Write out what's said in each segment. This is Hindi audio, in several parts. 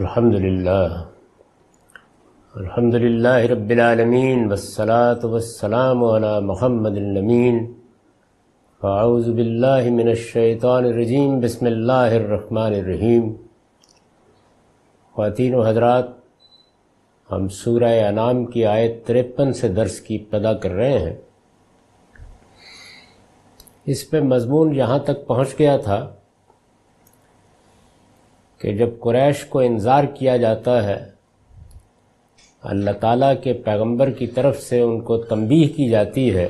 अल्हम्दुलिल्लाह अल्हम्दुलिल्लाह रब्बिलालमीन वस्सलात वस्सलाम अला मुहम्मदिल्लमीन फ़ाउज़ बिल्लाहि मिनश्शैतानिर्रजीम बिस्मिल्लाहिर्रहमानिर्रहीम ख़वातीन हजरात हम सूरह अनाम की आयत तिरपन से दर्स की पैदा कर रहे हैं इस पे मजमून यहाँ तक पहुँच गया था कि जब कुरैश को इंतज़ार किया जाता है अल्लाह ताला के पैगंबर की तरफ से उनको तंबीह की जाती है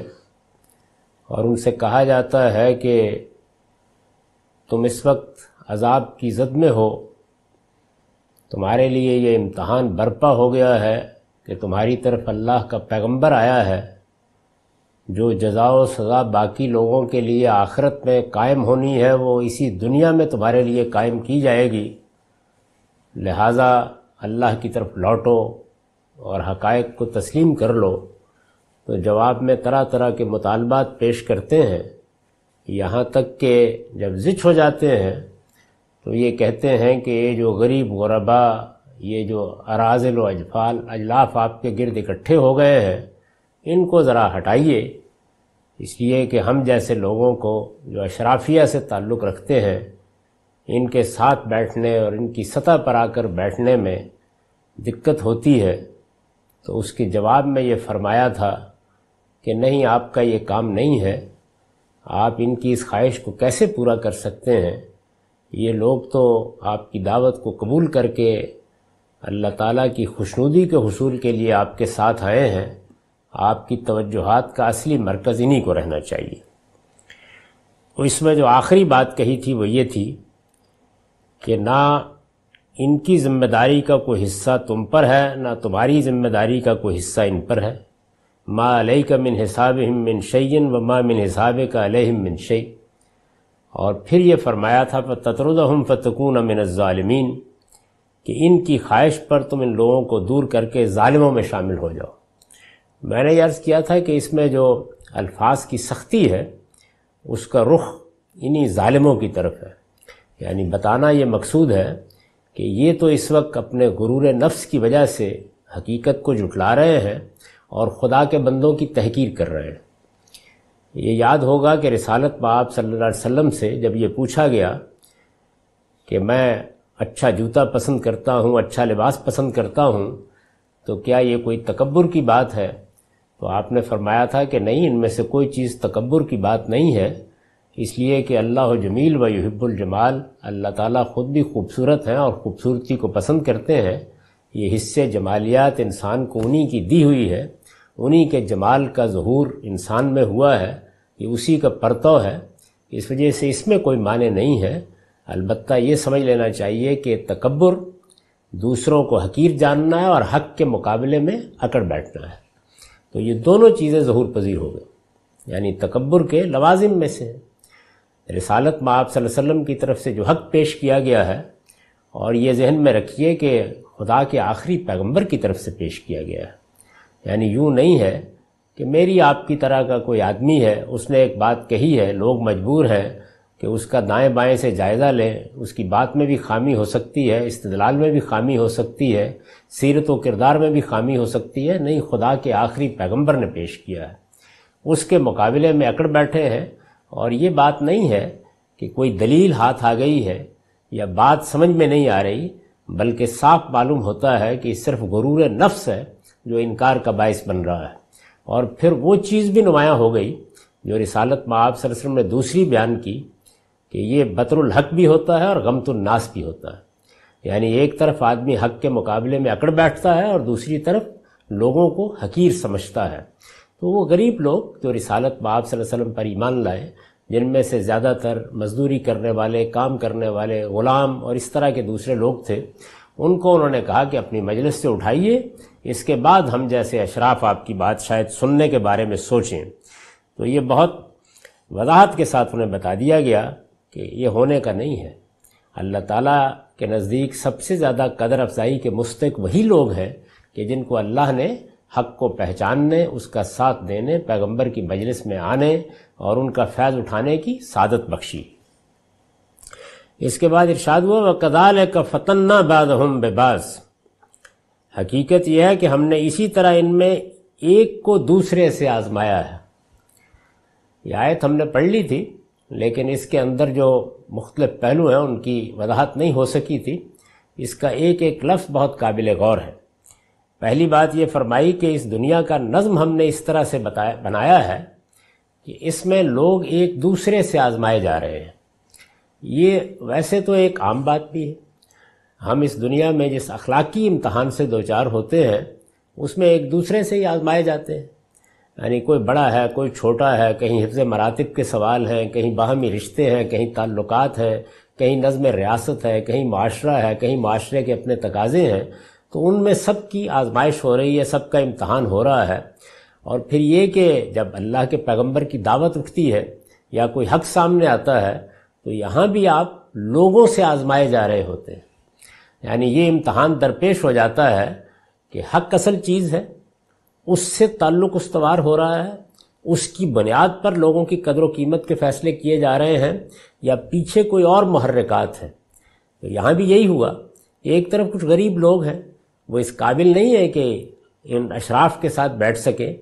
और उनसे कहा जाता है कि तुम इस वक्त अजाब की जद में हो तुम्हारे लिए ये इम्तहान बर्पा हो गया है कि तुम्हारी तरफ अल्लाह का पैगंबर आया है जो जजा व सज़ा बाकी लोगों के लिए आखरत में कायम होनी है वो इसी दुनिया में तुम्हारे लिए कायम की जाएगी लिहाजा अल्लाह की तरफ लौटो और हकायक को तस्लीम कर लो तो जवाब में तरह तरह के मुतालबात पेश करते हैं यहाँ तक के जब जिच हो जाते हैं तो ये कहते हैं कि ये जो गरीब गुरबा ये जो अराजिल व अजफाल अजलाफ आपके गिरद इकट्ठे हो गए हैं इनको ज़रा हटाइए इसलिए कि हम जैसे लोगों को जो अशराफिया से ताल्लुक़ रखते हैं इनके साथ बैठने और इनकी सतह पर आकर बैठने में दिक्कत होती है तो उसके जवाब में ये फरमाया था कि नहीं आपका ये काम नहीं है आप इनकी इस ख्वाहिश को कैसे पूरा कर सकते हैं ये लोग तो आपकी दावत को कबूल करके अल्लाह ताला की खुशनुदी के हसूल के लिए आपके साथ आए हैं आपकी तवज्जोहात का असली मरकज़ इन्हीं को रहना चाहिए इसमें जो आखिरी बात कही थी वो ये थी कि ना इनकी ज़िम्मेदारी का कोई हिस्सा तुम पर है ना तुम्हारी ज़िम्मेदारी का कोई हिस्सा इन पर है मा अलई का मिन हिसाब हम मिन शैन व मा मिन हिसाब का अलहम मिन शै और फिर ये फरमाया था ततरुद हम फ़तकून मिन ालमीन कि इनकी ख्वाहिश पर तुम इन लोगों को दूर करके ालिमों में शामिल हो जाओ मैंने अर्ज़ किया था कि इसमें जो अल्फाज की सख्ती है उसका रुख इन्हीं ालिमों की तरफ है यानी बताना ये मकसूद है कि ये तो इस वक्त अपने गुरूर नफ्स की वजह से हकीकत को जुटला रहे हैं और खुदा के बंदों की तहकीर कर रहे हैं ये याद होगा कि रिसालत में आप सल्ला वसम से जब ये पूछा गया कि मैं अच्छा जूता पसंद करता हूँ अच्छा लिबास पसंद करता हूँ तो क्या ये कोई तकबर की बात है तो आपने फरमाया था कि नहीं इनमें से कोई चीज़ तकबर की बात नहीं है इसलिए कि अल्लाह जमील व युहिब्बुल जमाल अल्लाह ताला ख़ुद भी खूबसूरत हैं और ख़ूबसूरती को पसंद करते हैं ये हिस्से जमालियात इंसान को उन्हीं की दी हुई है उन्हीं के जमाल का जहूर इंसान में हुआ है ये उसी का परतव है इस वजह से इसमें कोई माने नहीं है अलबत् ये समझ लेना चाहिए कि तकबर दूसरों को हकीर जानना है और हक के मुकाबले में अकड़ बैठना है तो ये दोनों चीज़ें ज़हूर पजीर हो गई यानी तकबर के लवाजिम में से रिसालत माप वसम की तरफ से जो हक पेश किया गया है और ये जहन में रखिए कि खुदा के आखिरी पैगंबर की तरफ से पेश किया गया है यानी यूँ नहीं है कि मेरी आपकी तरह का कोई आदमी है उसने एक बात कही है लोग मजबूर हैं कि उसका दाएं बाएं से जायज़ा लें उसकी बात में भी खामी हो सकती है इस्तलाल में भी खामी हो सकती है सीरत व किरदार में भी खामी हो सकती है नहीं खुदा के आखिरी पैगंबर ने पेश किया है उसके मुकाबले में अकड़ बैठे हैं और ये बात नहीं है कि कोई दलील हाथ आ गई है या बात समझ में नहीं आ रही बल्कि साफ मालूम होता है कि सिर्फ गुरूर नफ्स है जो इनकार का बायस बन रहा है और फिर वो चीज़ भी नुमाया हो गई जो रिसालत में आप सरसम ने दूसरी बयान की कि ये बतरुल हक भी होता है और गमतुलनास भी होता है यानी एक तरफ आदमी हक के मुकाबले में अकड़ बैठता है और दूसरी तरफ लोगों को हकीर समझता है तो वो गरीब लोग जो रिसालत में आप वसल्लम पर ईमान लाए जिनमें से ज़्यादातर मजदूरी करने वाले काम करने वाले ग़ुलाम और इस तरह के दूसरे लोग थे उनको उन्होंने कहा कि अपनी मजलिस से उठाइए इसके बाद हम जैसे अशराफ आपकी बात शायद सुनने के बारे में सोचें तो ये बहुत वजाहत के साथ उन्हें बता दिया गया कि ये होने का नहीं है अल्लाह ताला के नज़दीक सबसे ज़्यादा कदर अफजाई के मुस्तक वही लोग हैं कि जिनको अल्लाह ने हक को पहचानने उसका साथ देने पैगंबर की मजलिस में आने और उनका फैज़ उठाने की सादत बख्शी इसके बाद इरशाद हुआ व कदाल का फतन्ना बाद हम बेबाज हकीकत यह है कि हमने इसी तरह इनमें एक को दूसरे से आजमाया है यह आयत हमने पढ़ ली थी लेकिन इसके अंदर जो मुख्त पहलू हैं उनकी वजाहत नहीं हो सकी थी इसका एक एक लफ्ज़ बहुत काबिल गौर है पहली बात ये फरमाई कि इस दुनिया का नज़म हमने इस तरह से बताया बनाया है कि इसमें लोग एक दूसरे से आजमाए जा रहे हैं ये वैसे तो एक आम बात भी है हम इस दुनिया में जिस अखलाकी इम्तहान से दो चार होते हैं उसमें एक दूसरे से ही आजमाए जाते हैं यानी कोई बड़ा है कोई छोटा है कहीं हिफ्ज मरातब के सवाल हैं कहीं बाहमी रिश्ते हैं कहीं ताल्लुक हैं कहीं नज़म रियासत है कहीं माशरा है कहीं माशरे के अपने तकाजे हैं तो उनमें सब की आजमाइश हो रही है सबका इम्तहान हो रहा है और फिर ये कि जब अल्लाह के पैगंबर की दावत उठती है या कोई हक सामने आता है तो यहाँ भी आप लोगों से आजमाए जा रहे होते हैं यानी ये इम्तहान दरपेश हो जाता है कि हक असल चीज़ है उससे ताल्लुक उसवार हो रहा है उसकी बुनियाद पर लोगों की कदर कीमत के फैसले किए जा रहे हैं या पीछे कोई और महरक़ात है तो यहाँ भी यही हुआ एक तरफ कुछ गरीब लोग हैं वो इस काबिल नहीं है कि इन अशराफ के साथ बैठ सकें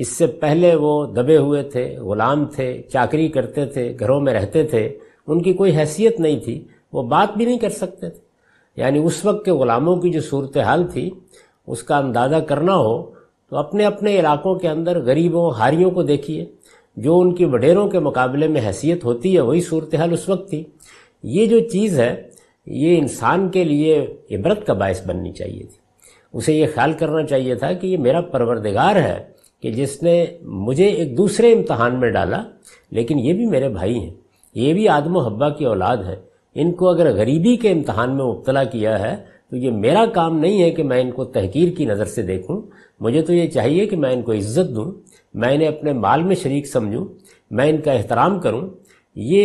इससे पहले वो दबे हुए थे ग़ुलाम थे चाकरी करते थे घरों में रहते थे उनकी कोई हैसियत नहीं थी वो बात भी नहीं कर सकते थे यानी उस वक्त के ग़ुलामों की जो सूरत हाल थी उसका अंदाज़ा करना हो तो अपने अपने इलाकों के अंदर गरीबों हारियों को देखिए जो उनकी वडेरों के मुकाबले में हैसियत होती है वही सूरत हाल उस वक्त थी ये जो चीज़ है ये इंसान के लिए इबरत का बायस बननी चाहिए थी उसे ये ख्याल करना चाहिए था कि ये मेरा परवरदिगार है कि जिसने मुझे एक दूसरे इम्तहान में डाला लेकिन ये भी मेरे भाई हैं ये भी आदम हब्बा की औलाद है इनको अगर गरीबी के इम्तहान में मुबतला किया है तो ये मेरा काम नहीं है कि मैं इनको तहकीर की नज़र से देखूं मुझे तो ये चाहिए कि मैं इनको इज्जत दूं मैं इन्हें अपने माल में शरीक समझूं मैं इनका एहतराम करूं ये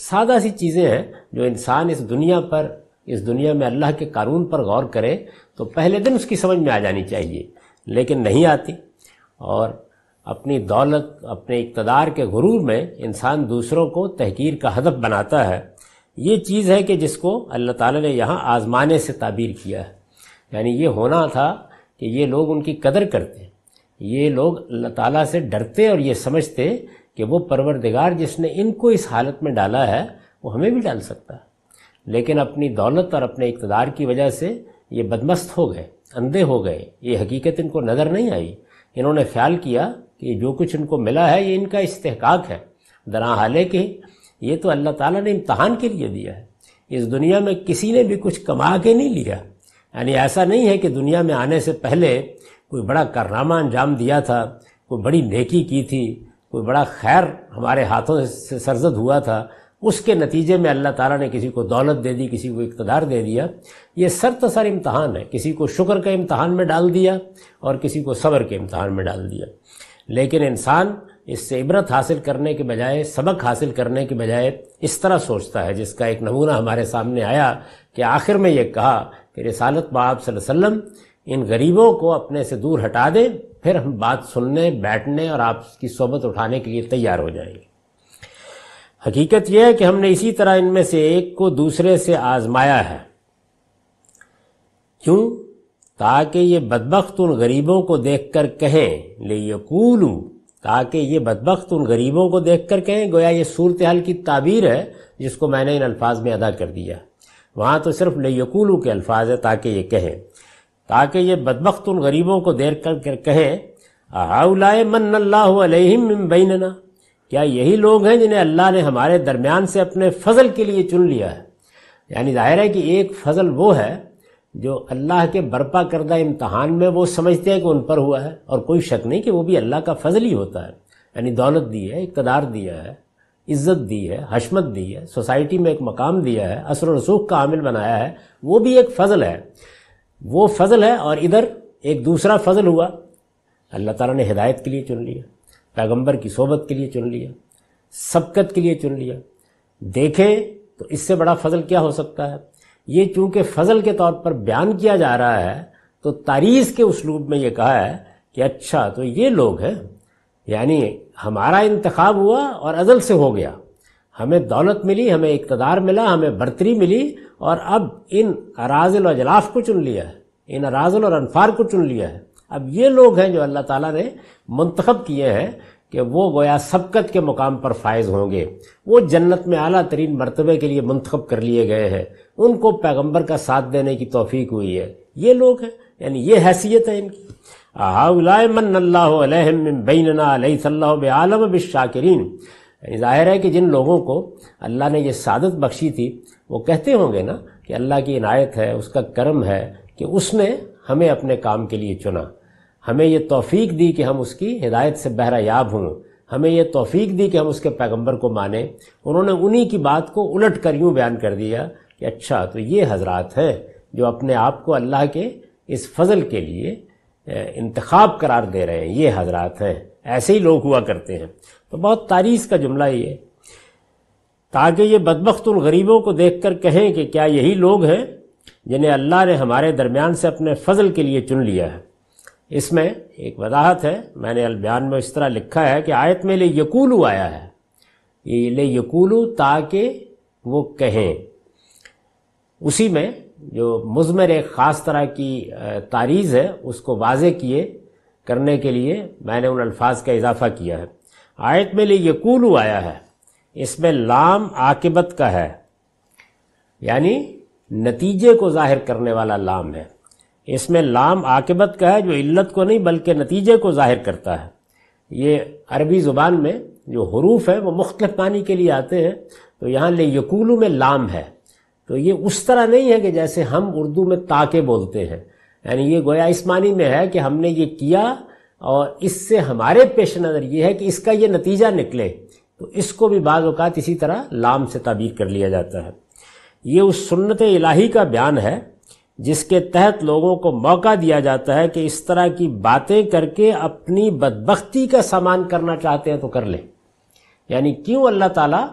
सादा सी चीज़ें हैं जो इंसान इस दुनिया पर इस दुनिया में अल्लाह के कानून पर गौर करे तो पहले दिन उसकी समझ में आ जानी चाहिए लेकिन नहीं आती और अपनी दौलत अपने इकतदार के गुरूर में इंसान दूसरों को तहकीर का हदफ बनाता है ये चीज़ है कि जिसको अल्लाह ताला ने यहाँ आज़माने से ताबीर किया है यानी ये होना था कि ये लोग उनकी कदर करते ये लोग अल्लाह ताला से डरते और ये समझते कि वो परवरदिगार जिसने इनको इस हालत में डाला है वो हमें भी डाल सकता है लेकिन अपनी दौलत और अपने इकतदार की वजह से ये बदमस्त हो गए अंधे हो गए ये हकीकत इनको नज़र नहीं आई इन्होंने ख्याल किया कि जो कुछ इनको मिला है ये इनका इस्तेकाक है दरा हाले की ये तो अल्लाह ताला ने इम्तहान के लिए दिया है इस दुनिया में किसी ने भी कुछ कमा के नहीं लिया यानी ऐसा नहीं है कि दुनिया में आने से पहले कोई बड़ा कारनामा अंजाम दिया था कोई बड़ी नेकी की थी कोई बड़ा खैर हमारे हाथों से सरजद हुआ था उसके नतीजे में अल्लाह ताला ने किसी को दौलत दे दी किसी को इकतदार दे दिया ये सर तसर इम्तहान है किसी को शुक्र के इम्तहान में डाल दिया और किसी को सब्र के इम्तहान में डाल दिया लेकिन इंसान इससे इबरत हासिल करने के बजाय सबक हासिल करने के बजाय इस तरह सोचता है जिसका एक नमूना हमारे सामने आया कि आखिर में ये कहा कि रिसालत बाब वसल्लम इन गरीबों को अपने से दूर हटा दें फिर हम बात सुनने बैठने और आपकी सोबत उठाने के लिए तैयार हो जाएंगे हकीकत यह है कि हमने इसी तरह इनमें से एक को दूसरे से आजमाया है क्यों ताकि ये बदबक उन गरीबों को देख कर कहें ले यकूलू ताकि ये बदबخت उन गरीबों को देख कर कहें गोया ये सूरत हाल की ताबीर है जिसको मैंने इन अल्फाज में अदा कर दिया वहाँ तो सिर्फ लयकूलू के अल्फाज है ताकि ये कहें ताकि ये बदबخت उन गरीबों को देख कर कर कहें आउलाए मन अल्लाम क्या यही लोग हैं जिन्हें अल्लाह ने हमारे दरमियान से अपने फजल के लिए चुन लिया है यानी जाहिर है कि एक फजल वो है जो अल्लाह के बर्पा करदा इम्तहान में वो समझते हैं कि उन पर हुआ है और कोई शक नहीं कि वो भी अल्लाह का फजल ही होता है यानी दौलत दी है इकतदार दिया है इज्जत दी है हशमत दी है सोसाइटी में एक मकाम दिया है असर रसूख का आमिल बनाया है वो भी एक फजल है वो फजल है और इधर एक दूसरा फजल हुआ अल्लाह ताला ने हिदायत के लिए चुन लिया पैगंबर की सोबत के लिए चुन लिया सबकत के लिए चुन लिया देखें तो इससे बड़ा फजल क्या हो सकता है ये चूंकि फजल के तौर पर बयान किया जा रहा है तो तारीस के उसलूब में ये कहा है कि अच्छा तो ये लोग हैं यानी हमारा इंतखब हुआ और अजल से हो गया हमें दौलत मिली हमें इकतदार मिला हमें बर्तरी मिली और अब इन अराजल और जलाफ को चुन लिया है इन अराजल और अनफार को चुन लिया है अब ये लोग हैं जो अल्लाह ताला ने मंतखब किए हैं कि वो गोया सबकत के मुकाम पर फायज होंगे वो जन्नत में अला तरीन मरतबे के लिए मंतखब कर लिए गए हैं उनको पैगंबर का साथ देने की तोफीक हुई है ये लोग हैं यानी ये हैसियत है इनकी आलम बिशाकिरीन यानी जाहिर है कि जिन लोगों को अल्लाह ने ये सादत बख्शी थी वो कहते होंगे ना कि अल्लाह की इनायत है उसका कर्म है कि उसने हमें अपने काम के लिए चुना हमें ये तोफ़ी दी कि हम उसकी हिदायत से बहरायाब हों हमें यह तोफ़ी दी कि हम उसके पैगंबर को माने उन्होंने उन्हीं की बात को उलट कर यूँ बयान कर दिया कि अच्छा तो ये हजरात हैं जो अपने आप को अल्लाह के इस फजल के लिए इंतखब करार दे रहे हैं ये हजरात हैं ऐसे ही लोग हुआ करते हैं तो बहुत तारीस का जुमला ये ताकि ये उन गरीबों को देख कर कहें कि क्या यही लोग हैं जिन्हें अल्लाह ने हमारे दरमियान से अपने फजल के लिए चुन लिया है इसमें एक वजाहत है मैंने अलबयान में इस तरह लिखा है कि आयत में ले यकूलू आया है ये ले यकूलू ताकि वो कहें उसी में जो मुजमर एक ख़ास तरह की तारीज़ है उसको वाज किए करने के लिए मैंने उन अल्फाज का इजाफ़ा किया है आयत में लिए यकूलू आया है इसमें लाम आकिबत का है यानी नतीजे को ज़ाहिर करने वाला लाम है इसमें लाम आकिबत का है जो इल्लत को नहीं बल्कि नतीजे को ज़ाहिर करता है ये अरबी ज़ुबान में जो हरूफ है वो मुख्तफ पानी के लिए आते हैं तो यहाँ ले यकूलू में लाम है तो ये उस तरह नहीं है कि जैसे हम उर्दू में ताके बोलते हैं यानी ये गोया इस मानी में है कि हमने ये किया और इससे हमारे पेश नज़र ये है कि इसका ये नतीजा निकले तो इसको भी बाज़ अवत इसी तरह लाम से ताबीर कर लिया जाता है ये उस सुन्नत इलाही का बयान है जिसके तहत लोगों को मौका दिया जाता है कि इस तरह की बातें करके अपनी बदबख्ती का सामान करना चाहते हैं तो कर लें यानी क्यों अल्लाह ताला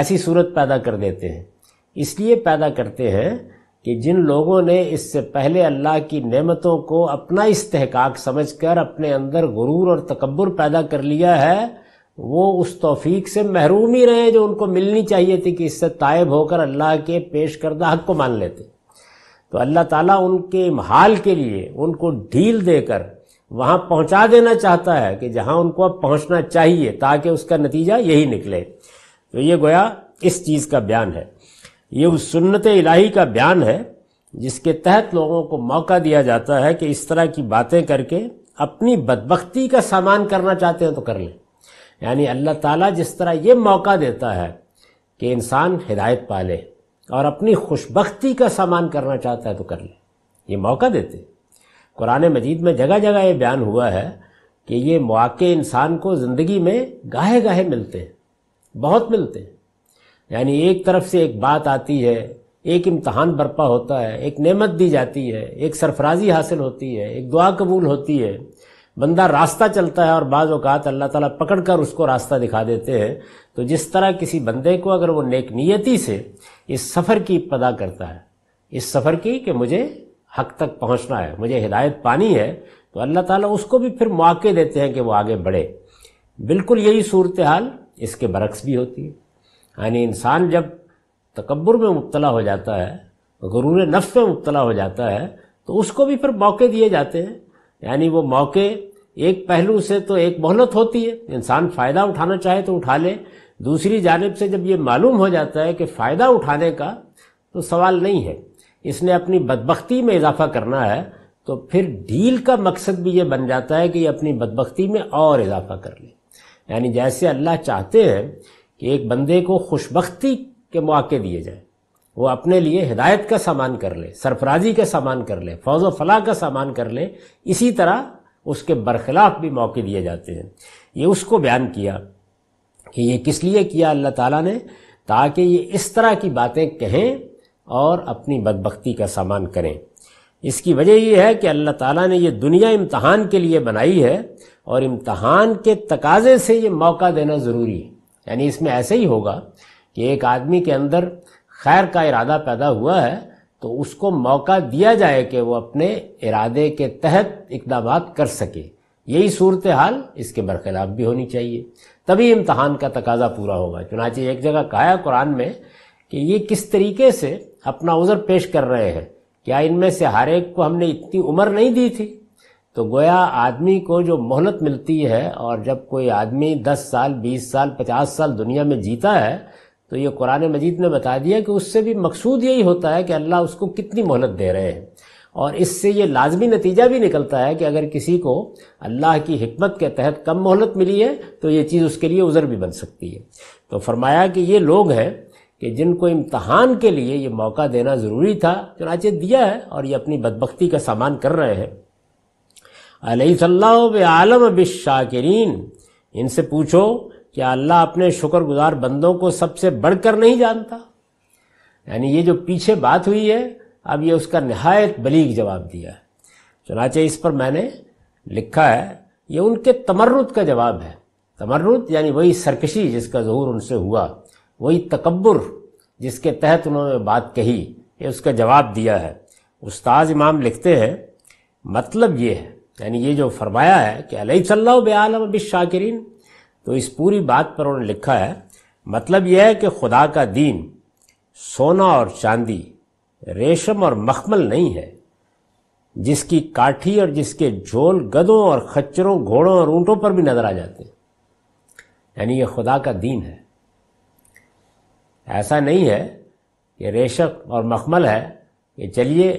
ऐसी सूरत पैदा कर देते हैं इसलिए पैदा करते हैं कि जिन लोगों ने इससे पहले अल्लाह की नेमतों को अपना समझ समझकर अपने अंदर गुरूर और तकबर पैदा कर लिया है वो उस तोफ़ी से महरूम ही रहे जो उनको मिलनी चाहिए थी कि इससे तायब होकर अल्लाह के पेश करदा हक को मान लेते तो अल्लाह ताला उनके हाल के लिए उनको ढील देकर वहाँ पहुँचा देना चाहता है कि जहाँ उनको अब पहुँचना चाहिए ताकि उसका नतीजा यही निकले तो ये गोया इस चीज़ का बयान है ये उस सुन्नत इलाही का बयान है जिसके तहत लोगों को मौका दिया जाता है कि इस तरह की बातें करके अपनी बदबख्ती का सामान करना चाहते हैं तो कर लें यानी अल्लाह ताला जिस तरह ये मौका देता है कि इंसान हिदायत पा ले और अपनी खुशबख्ती का सामान करना चाहता है तो कर ले ये मौका देते कुरान मजीद में जगह जगह ये बयान हुआ है कि ये मौके इंसान को ज़िंदगी में गाहे गाहे मिलते हैं बहुत मिलते हैं यानी एक तरफ से एक बात आती है एक इम्तहान बर्पा होता है एक नेमत दी जाती है एक सरफराजी हासिल होती है एक दुआ कबूल होती है बंदा रास्ता चलता है और बाज़ अवत अल्लाह ताला पकड़ कर उसको रास्ता दिखा देते हैं तो जिस तरह किसी बंदे को अगर वो नेक नियति से इस सफ़र की पदा करता है इस सफ़र की कि मुझे हक तक पहुंचना है मुझे हिदायत पानी है तो अल्लाह ताला उसको भी फिर मौके देते हैं कि वो आगे बढ़े बिल्कुल यही सूरत हाल इसके बरक्स भी होती है यानी इंसान जब तकबर में मुबतला हो जाता है गुरू नफ्स में मुबतला हो जाता है तो उसको भी फिर मौके दिए जाते हैं यानी वो मौके एक पहलू से तो एक मोहलत होती है इंसान फ़ायदा उठाना चाहे तो उठा ले दूसरी जानब से जब ये मालूम हो जाता है कि फ़ायदा उठाने का तो सवाल नहीं है इसने अपनी बदबख्ती में इजाफा करना है तो फिर डील का मकसद भी ये बन जाता है कि ये अपनी बदबख्ती में और इजाफा कर ले यानी जैसे अल्लाह चाहते हैं कि एक बंदे को खुशबख्ती के मौके दिए जाएं वो अपने लिए हिदायत का सामान कर ले सरफराजी का सामान कर ले फौज फलाह का सामान कर ले इसी तरह उसके बरखिलाफ भी मौके दिए जाते हैं ये उसको बयान किया कि ये किस लिए किया अल्लाह ताला ने ताकि ये इस तरह की बातें कहें और अपनी बदबख्ती का सामान करें इसकी वजह यह है कि अल्लाह ताला ने ये दुनिया इम्तहान के लिए बनाई है और इम्तहान के तकाजे से ये मौका देना ज़रूरी है यानी इसमें ऐसे ही होगा कि एक आदमी के अंदर खैर का इरादा पैदा हुआ है तो उसको मौका दिया जाए कि वो अपने इरादे के तहत इकदाम कर सके यही सूरत हाल इसके बरखिलाफ भी होनी चाहिए तभी इम्तहान का तकाजा पूरा होगा चुनाचे एक जगह कहा है कुरान में कि ये किस तरीके से अपना उज़र पेश कर रहे हैं क्या इनमें से हर एक को हमने इतनी उम्र नहीं दी थी तो गोया आदमी को जो मोहलत मिलती है और जब कोई आदमी 10 साल 20 साल 50 साल दुनिया में जीता है तो ये कुरान मजीद ने बता दिया कि उससे भी मकसूद यही होता है कि अल्लाह उसको कितनी मोहलत दे रहे हैं और इससे ये लाजमी नतीजा भी निकलता है कि अगर किसी को अल्लाह की हमत के तहत कम मोहलत मिली है तो ये चीज़ उसके लिए उज़र भी बन सकती है तो फरमाया कि ये लोग हैं कि जिनको इम्तहान के लिए ये मौका देना ज़रूरी था चुनाचे दिया है और ये अपनी बदबख्ती का सामान कर रहे हैं आलम बिशाकिरीन इनसे पूछो कि अल्लाह अपने शुक्रगुजार बंदों को सबसे बढ़कर नहीं जानता यानी ये जो पीछे बात हुई है अब ये उसका नहायत बलीग जवाब दिया है चुनाचे इस पर मैंने लिखा है ये उनके तमर्रुद का जवाब है तमर्रुद यानी वही सरकशी जिसका जहूर उनसे हुआ वही तकबर जिसके तहत उन्होंने बात कही ये उसका जवाब दिया है उस्ताज इमाम लिखते हैं मतलब ये है यानी ये जो फरमाया है कि अलई सल्ला बेआलम अब शाकिरीन तो इस पूरी बात पर उन्होंने लिखा है मतलब यह है कि खुदा का दीन सोना और चांदी रेशम और मखमल नहीं है जिसकी काठी और जिसके झोल गदों और खच्चरों घोड़ों और ऊंटों पर भी नजर आ जाते हैं यानी यह खुदा का दीन है ऐसा नहीं है कि रेशम और मखमल है कि चलिए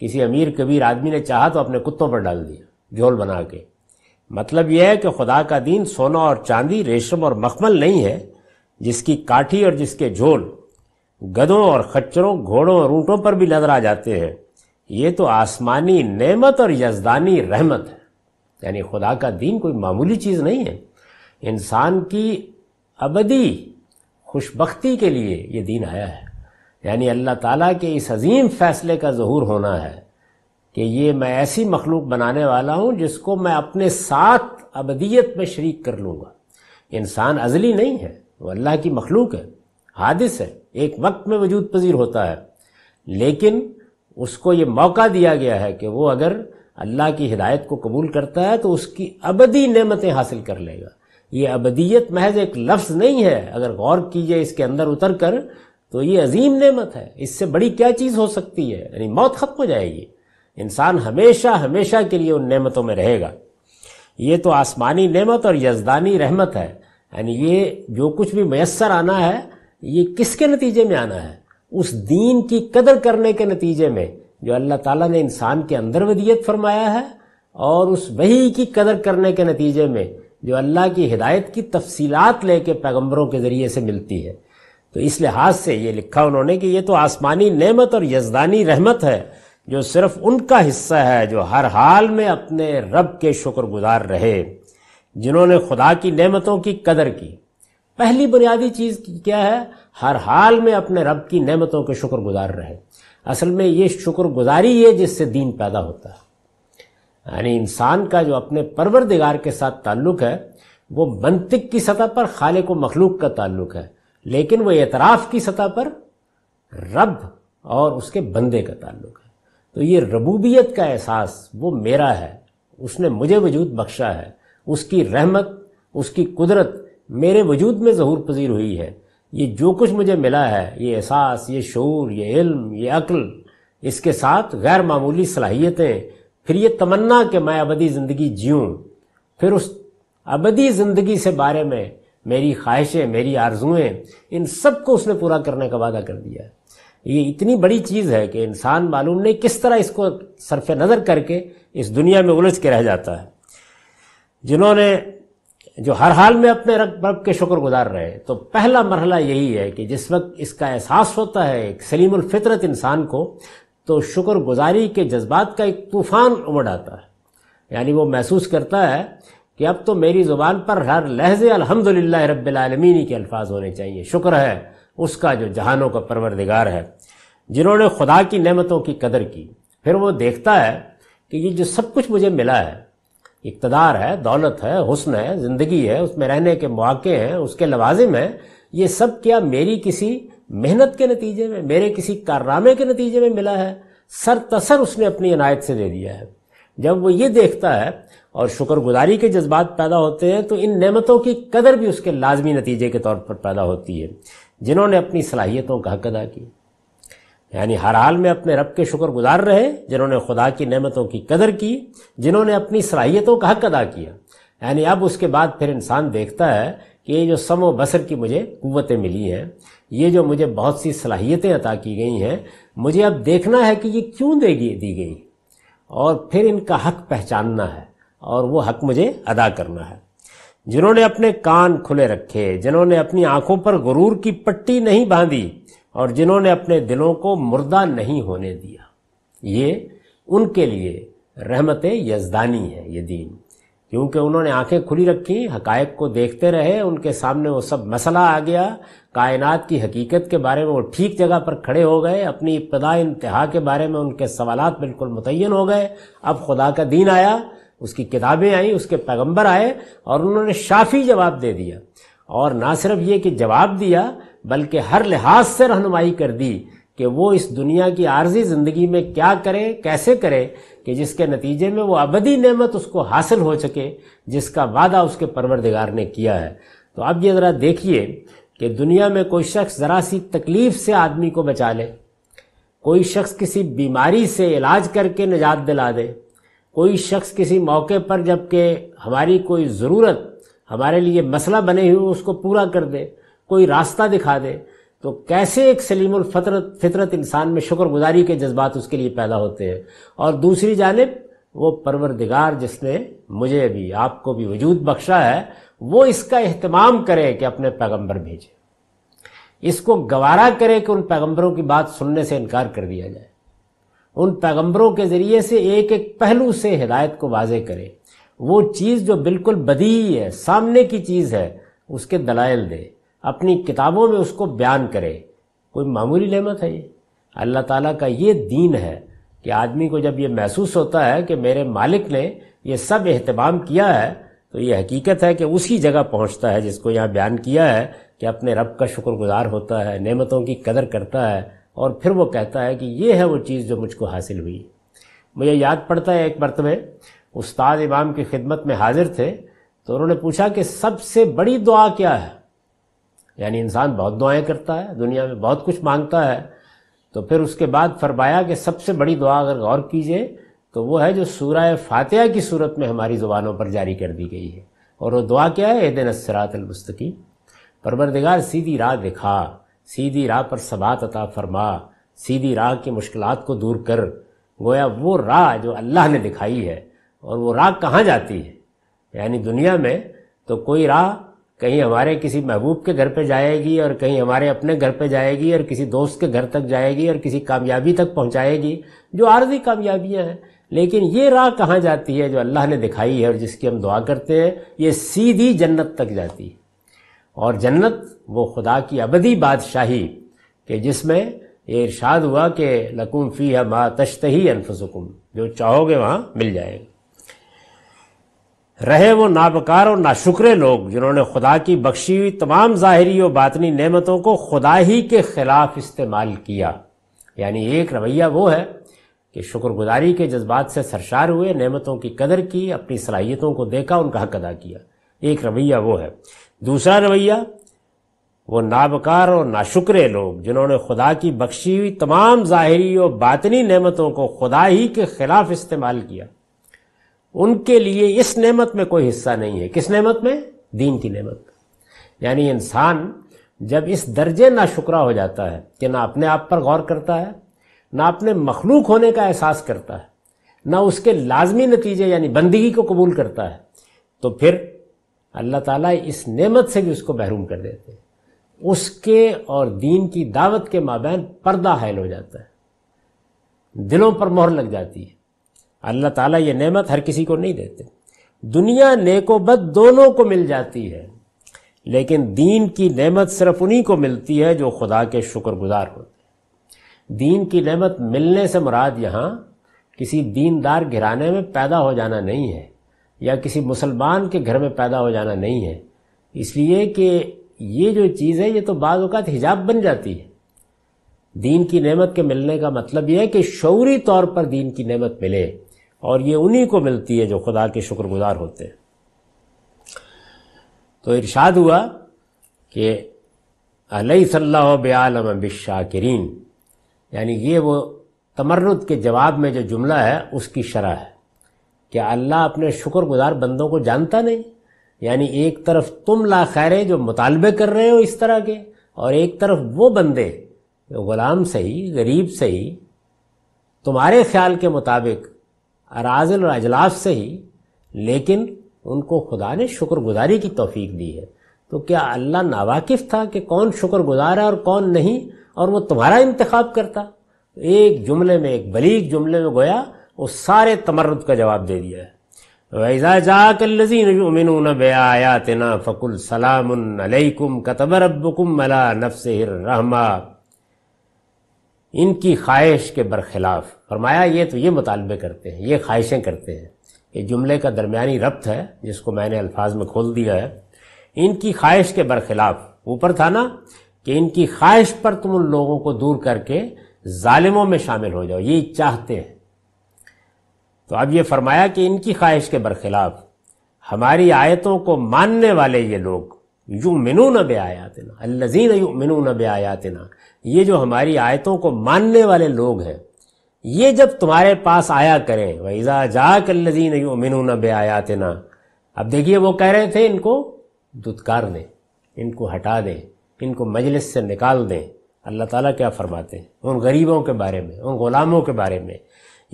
किसी अमीर कबीर आदमी ने चाहा तो अपने कुत्तों पर डाल दिया झोल बना के मतलब यह है कि खुदा का दीन सोना और चांदी रेशम और मखमल नहीं है जिसकी काठी और जिसके झोल गधों और खच्चरों घोड़ों और ऊंटों पर भी नजर आ जाते हैं ये तो आसमानी नेमत और यजदानी रहमत है यानी खुदा का दीन कोई मामूली चीज़ नहीं है इंसान की अबदी खुशबख्ती के लिए ये दीन आया है यानी अल्लाह ताला के इस अजीम फैसले का ज़हूर होना है कि ये मैं ऐसी मखलूक बनाने वाला हूँ जिसको मैं अपने साथ अबदियत में शरीक कर लूँगा इंसान अजली नहीं है वो अल्लाह की मखलूक है हादिस है एक वक्त में वजूद पजीर होता है लेकिन उसको ये मौका दिया गया है कि वो अगर अल्लाह की हिदायत को कबूल करता है तो उसकी अबदी नमतें हासिल कर लेगा ये अबदियत महज एक लफ्ज़ नहीं है अगर गौर कीजिए इसके अंदर उतर कर तो ये अजीम नमत है इससे बड़ी क्या चीज़ हो सकती है यानी मौत ख़त्म हो जाएगी इंसान हमेशा हमेशा के लिए उन नेमतों में रहेगा ये तो आसमानी नेमत और यजदानी रहमत है यानी ये जो कुछ भी मैसर आना है ये किसके नतीजे में आना है उस दीन की कदर करने के नतीजे में जो अल्लाह ताला ने इंसान के अंदर वदियत फरमाया है और उस वही की कदर करने के नतीजे में जो अल्लाह की हिदायत की तफसीलात लेके पैगम्बरों के ज़रिए से मिलती है तो इस लिहाज से ये लिखा उन्होंने कि ये तो आसमानी नेमत और यजदानी रहमत है जो सिर्फ उनका हिस्सा है जो हर हाल में अपने रब के शुक्रगुजार रहे जिन्होंने खुदा की नेमतों की कदर की पहली बुनियादी चीज़ क्या है हर हाल में अपने रब की नेमतों के शुक्रगुजार रहे असल में ये शुक्रगुजारी है जिससे दीन पैदा होता है यानी इंसान का जो अपने परवरदिगार के साथ ताल्लुक़ है वो मंतिक की सतह पर खाले को मखलूक का ताल्लुक है लेकिन वह एतराफ़ की सतह पर रब और उसके बंदे का ताल्लुक है तो ये रबूबियत का एहसास वो मेरा है उसने मुझे वजूद बख्शा है उसकी रहमत उसकी कुदरत मेरे वजूद में ज़हूर पजीर हुई है ये जो कुछ मुझे मिला है ये एहसास ये शोर ये इल्म ये अक्ल इसके साथ गैर मामूली सलाहियतें फिर ये तमन्ना कि मैं अबदी ज़िंदगी जीऊँ फिर उस अबदी ज़िंदगी से बारे में मेरी ख्वाहिशें मेरी आरजुएं इन सब को उसने पूरा करने का वादा कर दिया है ये इतनी बड़ी चीज़ है कि इंसान मालूम नहीं किस तरह इसको सरफ नज़र करके इस दुनिया में उलझ के रह जाता है जिन्होंने जो हर हाल में अपने रब रब के शुक्र गुजार रहे तो पहला मरहला यही है कि जिस वक्त इसका एहसास होता है एक सलीमफितरत इंसान को तो शुक्र गुज़ारी के जज्बात का एक तूफ़ान उमड़ आता है यानी वो महसूस करता है कि अब तो मेरी ज़ुबान पर हर लहजे अलहमदिल्ला रबालमीनी के अल्फाज होने चाहिए शुक्र है उसका जो जहानों का परवरदिगार है जिन्होंने खुदा की नेमतों की कदर की फिर वो देखता है कि ये जो सब कुछ मुझे मिला है इकतदार है दौलत है हुस्न है ज़िंदगी है उसमें रहने के मौक़े हैं उसके लवाजिम हैं ये सब क्या मेरी किसी मेहनत के नतीजे में मेरे किसी कारनामे के नतीजे में मिला है सर तसर उसने अपनी अनायत से दे दिया है जब वो ये देखता है और शुक्रगुजारी के जज्बात पैदा होते हैं तो इन नेमतों की कदर भी उसके लाजमी नतीजे के तौर पर पैदा होती है जिन्होंने अपनी सलाहियतों का हक अदा किया यानी हर हाल में अपने रब के शुक्र गुजार रहे जिन्होंने खुदा की नेमतों की कदर की जिन्होंने अपनी सलाहियतों का हक अदा किया यानी अब उसके बाद फिर इंसान देखता है कि ये जो सम बसर की मुझे क़वतें मिली हैं ये जो मुझे बहुत सी सलाहियतें अता की गई हैं मुझे अब देखना है कि ये क्यों दे दी गई और फिर इनका हक पहचानना है और वो हक मुझे अदा करना है जिन्होंने अपने कान खुले रखे जिन्होंने अपनी आंखों पर गुरूर की पट्टी नहीं बांधी और जिन्होंने अपने दिलों को मुर्दा नहीं होने दिया ये उनके लिए रहमत यजदानी है ये दीन क्योंकि उन्होंने आंखें खुली रखी हकायक को देखते रहे उनके सामने वो सब मसला आ गया कायनात की हकीकत के बारे में वो ठीक जगह पर खड़े हो गए अपनी इब्तदा इंतहा के बारे में उनके सवाल बिल्कुल मुतिन हो गए अब खुदा का दीन आया उसकी किताबें आई उसके पैगंबर आए और उन्होंने शाफी जवाब दे दिया और ना सिर्फ ये कि जवाब दिया बल्कि हर लिहाज से रहनुमाई कर दी कि वो इस दुनिया की आर्जी ज़िंदगी में क्या करें कैसे करें कि जिसके नतीजे में वो अबदी नेमत उसको हासिल हो सके जिसका वादा उसके परवरदिगार ने किया है तो अब ये ज़रा देखिए कि दुनिया में कोई शख्स ज़रा सी तकलीफ़ से आदमी को बचा ले कोई शख्स किसी बीमारी से इलाज करके निजात दिला दे कोई शख्स किसी मौके पर जबकि हमारी कोई ज़रूरत हमारे लिए मसला बने हुए उसको पूरा कर दे कोई रास्ता दिखा दे तो कैसे एक सलीम फितरत फितरत इंसान में शुक्रगुजारी के जज्बात उसके लिए पैदा होते हैं और दूसरी जानब वो परवरदिगार जिसने मुझे भी आपको भी वजूद बख्शा है वो इसका अहतमाम करे कि अपने पैगंबर भेजे इसको गवारा करे कि उन पैगंबरों की बात सुनने से इनकार कर दिया जाए उन पैगंबरों के ज़रिए से एक एक पहलू से हिदायत को वाजे करे वो चीज़ जो बिल्कुल बदी है सामने की चीज़ है उसके दलाइल दे अपनी किताबों में उसको बयान करे कोई मामूली नमत है ये अल्लाह ताला का ये दीन है कि आदमी को जब ये महसूस होता है कि मेरे मालिक ने ये सब अहतमाम किया है तो ये हकीकत है कि उसी जगह पहुंचता है जिसको यहाँ बयान किया है कि अपने रब का शुक्रगुजार होता है नेमतों की कदर करता है और फिर वो कहता है कि ये है वो चीज़ जो मुझको हासिल हुई मुझे याद पड़ता है एक मरतबे उस्ताद इमाम की खिदमत में हाजिर थे तो उन्होंने पूछा कि सबसे बड़ी दुआ क्या है यानी इंसान बहुत दुआएं करता है दुनिया में बहुत कुछ मांगता है तो फिर उसके बाद फरमाया कि सबसे बड़ी दुआ अगर गौर कीजिए तो वो है जो सूरह फातिहा की सूरत में हमारी ज़ुबानों पर जारी कर दी गई है और वो दुआ क्या है दिन असरातलमस्तकी परवरदिगार सीधी राह दिखा सीधी राह पर सबात अता फरमा सीधी राह की मुश्किल को दूर कर गोया वो राह जो अल्लाह ने दिखाई है और वो राह कहाँ जाती है यानी दुनिया में तो कोई राह कहीं हमारे किसी महबूब के घर पे जाएगी और कहीं हमारे अपने घर पे जाएगी और किसी दोस्त के घर तक जाएगी और किसी कामयाबी तक पहुंचाएगी जो आर्जी कामयाबियां हैं लेकिन ये राह कहाँ जाती है जो अल्लाह ने दिखाई है और जिसकी हम दुआ करते हैं ये सीधी जन्नत तक जाती है और जन्नत वो खुदा की अबदी बादशाही के जिसमें ये इर्शाद हुआ कि लकुम फ़ी है माँ तश्त ही अनफसकुम जो चाहोगे वहाँ मिल जाएगा रहे वो नाबकार और नाशुक्रे लोग जिन्होंने खुदा की बख्शी हुई तमाम ज़ाहरी और बातनी नेमतों को खुदा ही के ख़िलाफ़ इस्तेमाल किया यानी एक रवैया वो है कि शुक्रगुजारी के जज्बात से सरशार हुए नेमतों की कदर की अपनी सलाहियतों को देखा उनका हक अदा किया एक रवैया वो है दूसरा रवैया वो नाबकार और नाशुक्रे लोग जिन्होंने खुदा की बख्शी हुई तमाम ज़ाहरी और बातनी नेमतों को खुदा ही के खिलाफ इस्तेमाल किया उनके लिए इस नेमत में कोई हिस्सा नहीं है किस नेमत में दीन की नेमत यानी इंसान जब इस दर्जे ना शुक्रा हो जाता है कि ना अपने आप पर गौर करता है ना अपने मखलूक होने का एहसास करता है ना उसके लाजमी नतीजे यानी बंदगी को कबूल करता है तो फिर अल्लाह ताला इस नेमत से भी उसको महरूम कर देते हैं उसके और दीन की दावत के माबैन पर्दा हायल हो जाता है दिलों पर मोहर लग जाती है अल्लाह ताला ये नेमत हर किसी को नहीं देते दुनिया नेको बद दोनों को मिल जाती है लेकिन दीन की नेमत सिर्फ उन्हीं को मिलती है जो खुदा के शुक्रगुजार होते हैं दीन की नेमत मिलने से मुराद यहाँ किसी दीनदार घराने में पैदा हो जाना नहीं है या किसी मुसलमान के घर में पैदा हो जाना नहीं है इसलिए कि ये जो चीज़ है ये तो बाद अवत हिजाब बन जाती है दीन की नेमत के मिलने का मतलब यह है कि शौरी तौर पर दीन की नेमत मिले और ये उन्हीं को मिलती है जो खुदा के शुक्रगुजार होते हैं तो इरशाद हुआ कि अलई सल्ला बेआलम बिशाकिरीन यानी ये वो तमरुद के जवाब में जो जुमला है उसकी शरह है कि अल्लाह अपने शुक्रगुजार बंदों को जानता नहीं यानी एक तरफ तुम ला खैर जो मुतालबे कर रहे हो इस तरह के और एक तरफ वो बंदे ग़ुलाम सही गरीब सही तुम्हारे ख्याल के मुताबिक अराजल और अजलाफ सही लेकिन उनको खुदा ने शुक्रगुजारी की तोफ़ीक दी है तो क्या अल्लाह नावाकिफ था कि कौन शुक्रगुजार है और कौन नहीं और वो तुम्हारा इंतखब करता एक जुमले में एक बलीग जुमले में गोया उस सारे तमर्रद का जवाब दे दिया है फ़कुल सलामकुम कतबरबुकुम नफ़ रहमा इनकी ख्वाहिश के बरखिलाफ फरमाया ये तो ये मुतालबे करते हैं ये ख्वाहिशें करते हैं ये जुमले का दरमियानी रब्त है जिसको मैंने अल्फाज में खोल दिया है इनकी ख्वाहिश के बरखिलाफ ऊपर था ना कि इनकी ख्वाहिश पर तुम उन लोगों को दूर करके ालिमों में शामिल हो जाओ ये चाहते हैं तो अब ये फरमाया कि इनकी ख्वाहिश के बरखिलाफ हमारी आयतों को मानने वाले ये लोग यू मिनू न बे आयातना अल्लजीन यू मिनू न बे आयातना ये जो हमारी आयतों को मानने वाले लोग हैं ये जब तुम्हारे पास आया करें वैज़ा जाक अल्लजीन यू मिनू न बे आयातना अब देखिए वो कह रहे थे इनको दुदकार दें इनको हटा दें इनको मजलिस से निकाल दें अल्लाह ताला क्या फरमाते हैं उन गरीबों के बारे में उन ग़ुलामों के बारे में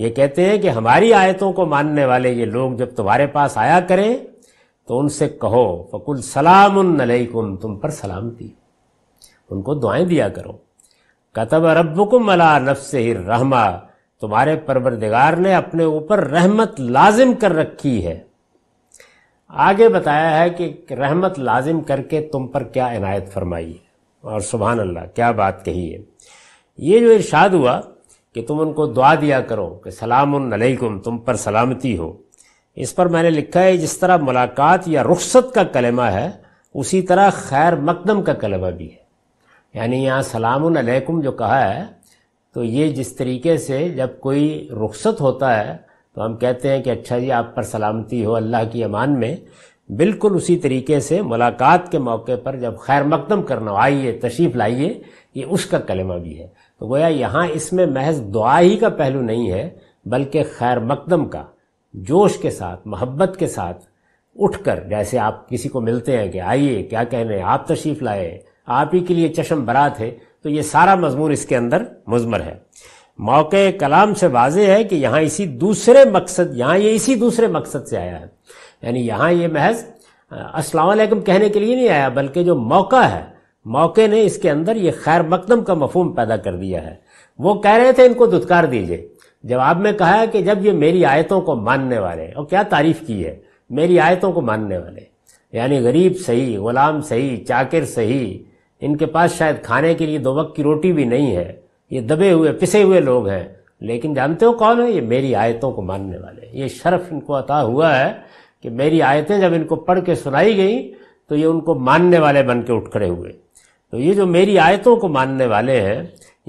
ये कहते हैं कि हमारी आयतों को मानने वाले ये लोग जब तुम्हारे पास आया करें तो उनसे कहो फकुल सलाम अलैकुम तुम पर सलामती उनको दुआएं दिया करो कतब रब अला नफ्स ही रहमा तुम्हारे परवरदिगार ने अपने ऊपर रहमत लाजिम कर रखी है आगे बताया है कि रहमत लाजिम करके तुम पर क्या इनायत फरमाई है और सुबहानल्ला अल्लाह क्या बात कही है ये जो इर्शाद हुआ कि तुम उनको दुआ दिया करो कि सलाम अलैकुम तुम पर सलामती हो इस पर मैंने लिखा है जिस तरह मुलाकात या रुखसत का कलमा है उसी तरह खैर मकदम का कलमा भी है यानी यहाँ सलाम अलैकुम जो कहा है तो ये जिस तरीके से जब कोई रुखसत होता है तो हम कहते हैं कि अच्छा जी आप पर सलामती हो अल्लाह की अमान में बिल्कुल उसी तरीके से मुलाकात के मौके पर जब खैर मकदम करना आइए तशरीफ़ लाइए ये उसका कलमा भी है तो गोया यहाँ इसमें महज दुआ ही का पहलू नहीं है बल्कि खैर मकदम का जोश के साथ मोहब्बत के साथ उठकर जैसे आप किसी को मिलते हैं कि आइए क्या कहने आप तशरीफ़ लाए आप ही के लिए चशम बरात है तो ये सारा मजमूर इसके अंदर मजमर है मौके कलाम से वाज है कि यहाँ इसी दूसरे मकसद यहाँ ये इसी दूसरे मकसद से आया है यानी यहाँ ये महज असलकम कहने के लिए नहीं आया बल्कि जो मौका है मौके ने इसके अंदर ये खैर मकदम का मफहम पैदा कर दिया है वो कह रहे थे इनको दुत्कार दीजिए जवाब में कहा कि जब ये मेरी आयतों को मानने वाले और क्या तारीफ की है मेरी आयतों को मानने वाले यानी गरीब सही गुलाम सही चाकिर सही इनके पास शायद खाने के लिए दो वक्त की रोटी भी नहीं है ये दबे हुए पिसे हुए लोग हैं लेकिन जानते हो कौन है ये मेरी आयतों को मानने वाले ये शर्फ इनको अता हुआ है कि मेरी आयतें जब इनको पढ़ के सुनाई गई तो ये उनको मानने वाले बन के उठ खड़े हुए तो ये जो मेरी आयतों को मानने वाले हैं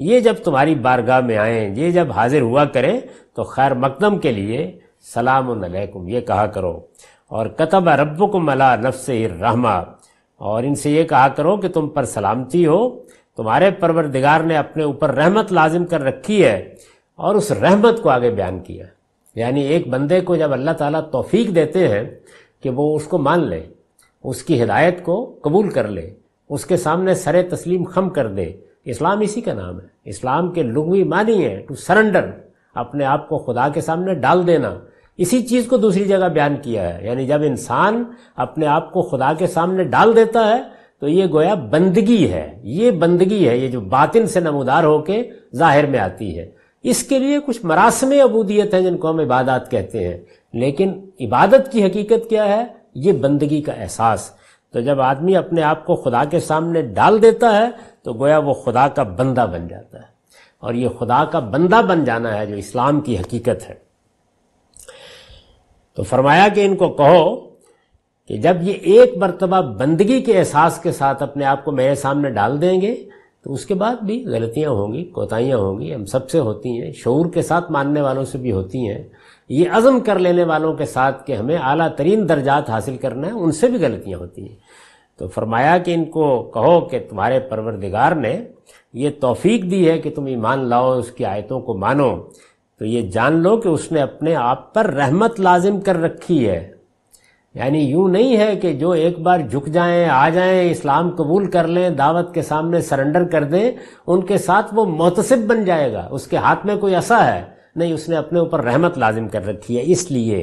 ये जब तुम्हारी बारगाह में आए ये जब हाजिर हुआ करें तो खैर मकदम के लिए सलामकुम ये कहा करो और कतब को मला नफ्स रहमा और इनसे ये कहा करो कि तुम पर सलामती हो तुम्हारे परवरदिगार ने अपने ऊपर रहमत लाजिम कर रखी है और उस रहमत को आगे बयान किया यानी एक बंदे को जब अल्लाह ताला तौफीक देते हैं कि वो उसको मान ले उसकी हिदायत को कबूल कर ले उसके सामने सरे तस्लीम खम कर दे इस्लाम इसी का नाम है इस्लाम के लुगवी मानी है टू सरेंडर अपने आप को खुदा के सामने डाल देना इसी चीज़ को दूसरी जगह बयान किया है यानी जब इंसान अपने आप को खुदा के सामने डाल देता है तो ये गोया बंदगी है ये बंदगी है ये जो बातिन से नमोदार होके जाहिर में आती है इसके लिए कुछ मरासम अबूदियत है जिनको हम इबादत कहते हैं लेकिन इबादत की हकीकत क्या है ये बंदगी का एहसास तो जब आदमी अपने आप को खुदा के सामने डाल देता है तो गोया वो खुदा का बंदा बन जाता है और ये खुदा का बंदा बन जाना है जो इस्लाम की हकीकत है तो फरमाया कि इनको कहो कि जब ये एक मरतबा बंदगी के एहसास के साथ अपने आप को मेरे सामने डाल देंगे तो उसके बाद भी गलतियां होंगी कोताहियां होंगी हम सबसे होती हैं शौर के साथ मानने वालों से भी होती हैं ये अज़म कर लेने वालों के साथ कि हमें अला तरीन दर्जात हासिल करना है उनसे भी गलतियाँ होती हैं तो फरमाया कि इनको कहो कि तुम्हारे परवरदिगार ने ये तोफ़ीक दी है कि तुम ईमान लाओ उसकी आयतों को मानो तो ये जान लो कि उसने अपने आप पर रहमत लाजिम कर रखी है यानी यूं नहीं है कि जो एक बार झुक जाएं आ जाएं इस्लाम कबूल कर लें दावत के सामने सरेंडर कर दें उनके साथ वो मोतसिब बन जाएगा उसके हाथ में कोई ऐसा है नहीं उसने अपने ऊपर रहमत लाजिम कर रखी है इसलिए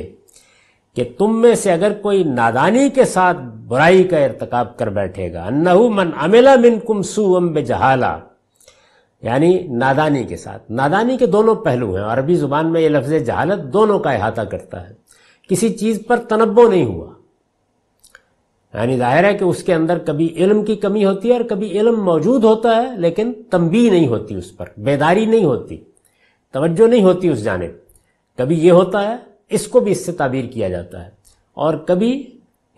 कि तुम में से अगर कोई नादानी के साथ बुराई का इरतकाब कर बैठेगा अन्नहू मन अमेला मिन कुमसू अम जहाला यानी नादानी के साथ नादानी के दोनों पहलू हैं अरबी ज़ुबान में ये लफ्ज़ जहालत दोनों का अहाता करता है किसी चीज़ पर तनबो नहीं हुआ यानी जाहिर है कि उसके अंदर कभी इल्म की कमी होती है और कभी इल्म मौजूद होता है लेकिन तंबी नहीं होती उस पर बेदारी नहीं होती तवज्जो नहीं होती उस जाने कभी ये होता है इसको भी इससे ताबीर किया जाता है और कभी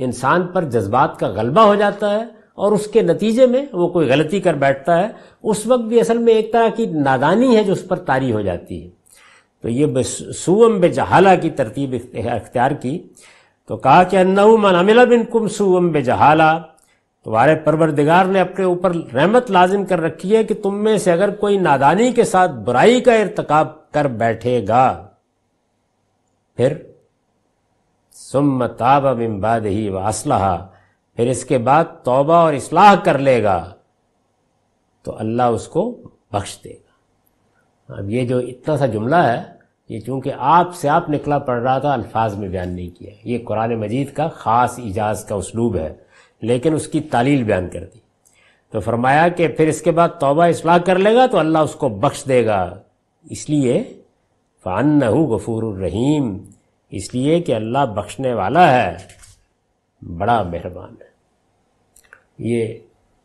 इंसान पर जज्बात का गलबा हो जाता है और उसके नतीजे में वो कोई गलती कर बैठता है उस वक्त भी असल में एक तरह की नादानी है जो उस पर तारी हो जाती है तो ये बे जहाला की तरतीब अख्तियार की तो कहा कि अन्ना मन अमिला बिन कुम बे जहाला तुम्हारे परवरदिगार ने अपने ऊपर रहमत लाजिम कर रखी है कि तुम में से अगर कोई नादानी के साथ बुराई का इरतकाब कर बैठेगा फिर सुमताब ताबा ही वासलाहा फिर इसके बाद तौबा और इसलाह कर लेगा तो अल्लाह उसको बख्श देगा अब ये जो इतना सा जुमला है ये चूंकि आप से आप निकला पड़ रहा था अल्फाज में बयान नहीं किया ये कुरान मजीद का ख़ास इजाज़ का उसलूब है लेकिन उसकी तालील बयान कर दी तो फरमाया कि फिर इसके बाद तोबा इसलाह कर लेगा तो अल्लाह उसको बख्श देगा इसलिए फ़ान गफूर रहीम इसलिए कि अल्लाह बख्शने वाला है बड़ा मेहरबान है ये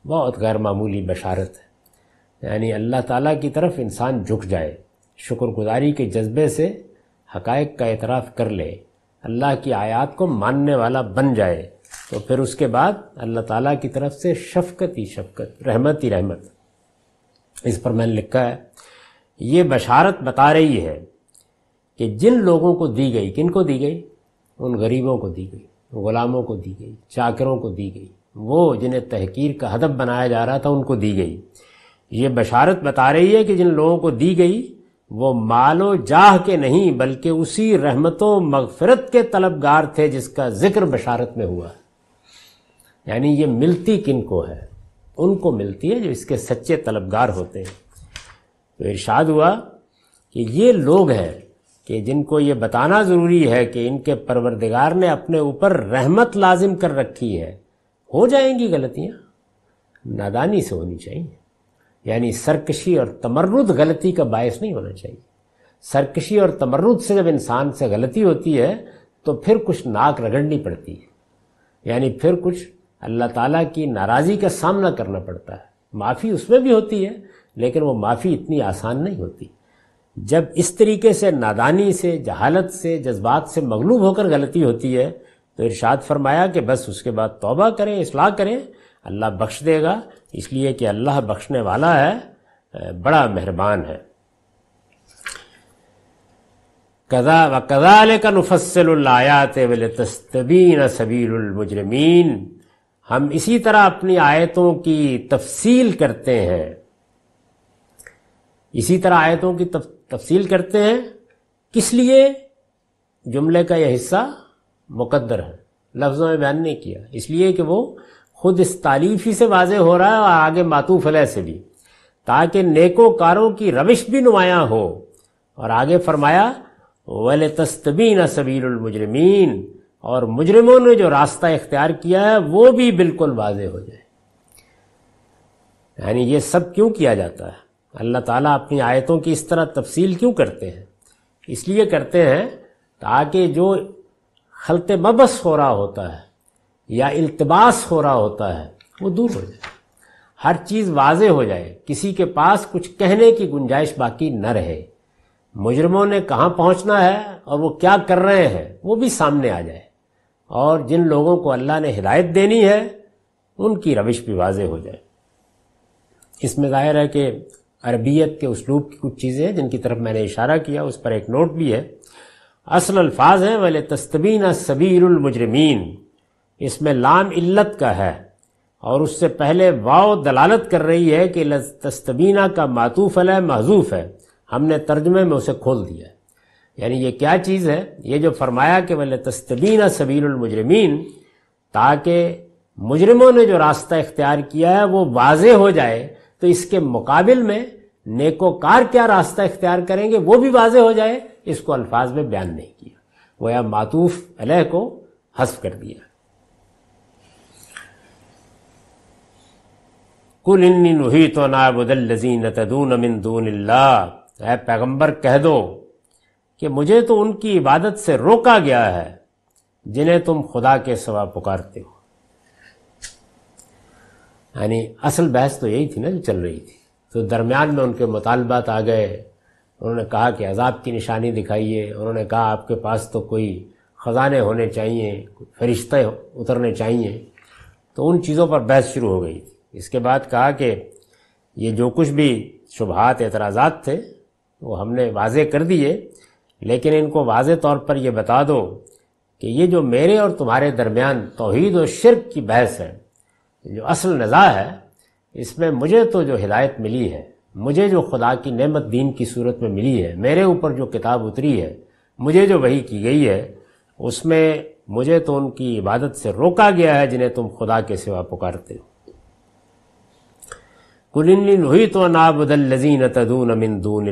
बहुत गैर मामूली बशारत है यानी अल्लाह ताला की तरफ इंसान झुक जाए शुक्रगुजारी के जज्बे से हकायक का एतराफ़ कर ले अल्लाह की आयात को मानने वाला बन जाए तो फिर उसके बाद अल्लाह ताला की तरफ से शफकत ही शफकत रहमत ही रहमत इस पर मैंने लिखा है ये बशारत बता रही है कि जिन लोगों को दी गई किन को दी गई उन गरीबों को दी गई ग़ुलामों को दी गई चाकरों को दी गई वो जिन्हें तहकीर का हदब बनाया जा रहा था उनको दी गई ये बशारत बता रही है कि जिन लोगों को दी गई वो मालो जाह के नहीं बल्कि उसी रहमतों मगफरत के तलबगार थे जिसका जिक्र बशारत में हुआ है यानी ये मिलती किन को है उनको मिलती है जो इसके सच्चे तलबगार होते हैं तो इर्शाद हुआ कि ये लोग हैं कि जिनको ये बताना ज़रूरी है कि इनके परवरदिगार ने अपने ऊपर रहमत लाजिम कर रखी है हो जाएंगी गलतियाँ नादानी से होनी चाहिए यानी सरकशी और तमरुद गलती का बायस नहीं होना चाहिए सरकशी और तमरुद से जब इंसान से गलती होती है तो फिर कुछ नाक रगड़नी पड़ती है यानी फिर कुछ अल्लाह ताला की नाराज़ी का सामना करना पड़ता है माफ़ी उसमें भी होती है लेकिन वो माफ़ी इतनी आसान नहीं होती जब इस तरीके से नादानी से जहालत से जज्बात से मगलूब होकर गलती होती है तो इरशाद फरमाया कि बस उसके बाद तौबा करें इसलाह करें अल्लाह बख्श देगा इसलिए कि अल्लाह बख्शने वाला है बड़ा मेहरबान है कदा व कदा का नफसलायात वल तस्तबीन सबीलमजरमीन हम इसी तरह अपनी आयतों की तफसील करते हैं इसी तरह आयतों की तफ, तफसील करते हैं किस लिए जुमले का यह हिस्सा मुकद्दर है लफ्ज़ों में बयान नहीं किया इसलिए कि वो खुद इस तारीफ ही से वाजे हो रहा है और आगे मातूफ से भी ताकि नेकोकारों की रविश भी नुमाया हो और आगे फरमाया वल तस्तबीन सबीरमजरमीन और मुजरिमों ने जो रास्ता इख्तियार किया है वो भी बिल्कुल वाजे हो जाए यानी ये सब क्यों किया जाता है अल्लाह ताला अपनी आयतों की इस तरह तफसील क्यों करते हैं इसलिए करते हैं ताकि जो खलत मबस हो रहा होता है या अल्तबास हो रहा होता है वो दूर हो जाए हर चीज़ वाजे हो जाए किसी के पास कुछ कहने की गुंजाइश बाकी न रहे मुजरमों ने कहाँ पहुँचना है और वो क्या कर रहे हैं वो भी सामने आ जाए और जिन लोगों को अल्लाह ने हिदायत देनी है उनकी रविश भी वाज हो जाए इसमें ज़ाहिर है कि अरबियत के उसलूब की कुछ चीज़ें हैं जिनकी तरफ मैंने इशारा किया उस पर एक नोट भी है असल अल्फाज हैं वाले तस्तबीन सबीरमजरमीन इसमें लाम इल्लत का है और उससे पहले वाव दलालत कर रही है कि तस्तबीना का मातूफ़ है महजूफ़ है हमने तर्जमे में उसे खोल दिया है यानी ये क्या चीज़ है ये जो फरमाया कि वल तस्तबीना सबीलमजरमीन ताकि मुजरमों ने जो रास्ता इख्तियार किया है वो वाज हो जाए तो इसके मुकाबिल में नेकोकार क्या रास्ता इख्तियार करेंगे वो भी वाज हो जाए इसको अल्फाज में बयान नहीं किया वो या मातूफ अलह को हस्फ कर दिया कुल इन नुही तो नाबुदल लजीन तदून मिन दून पैगम्बर कह दो कि मुझे तो उनकी इबादत से रोका गया है जिन्हें तुम खुदा के सवा पुकारते हो यानी असल बहस तो यही थी ना जो चल रही थी तो दरमियान में उनके मुतालबात आ गए उन्होंने कहा कि अजाब की निशानी दिखाइए उन्होंने कहा आपके पास तो कोई ख़जाने होने चाहिए फरिश्ते उतरने चाहिए तो उन चीज़ों पर बहस शुरू हो गई थी इसके बाद कहा कि ये जो कुछ भी शुभात एतराज़ात थे वो हमने वाजे कर दिए लेकिन इनको वाज तौर पर यह बता दो कि ये जो मेरे और तुम्हारे दरमियान तोहद और शिरक की बहस है जो असल नज़ा है इसमें मुझे तो जो हिदायत मिली है मुझे जो खुदा की नेमत दीन की सूरत में मिली है मेरे ऊपर जो किताब उतरी है मुझे जो वही की गई है उसमें मुझे तो उनकी इबादत से रोका गया है जिन्हें तुम खुदा के सिवा पुकारते हो कुलिन हुई तो नाबुदल लजीन तदून अमिन दून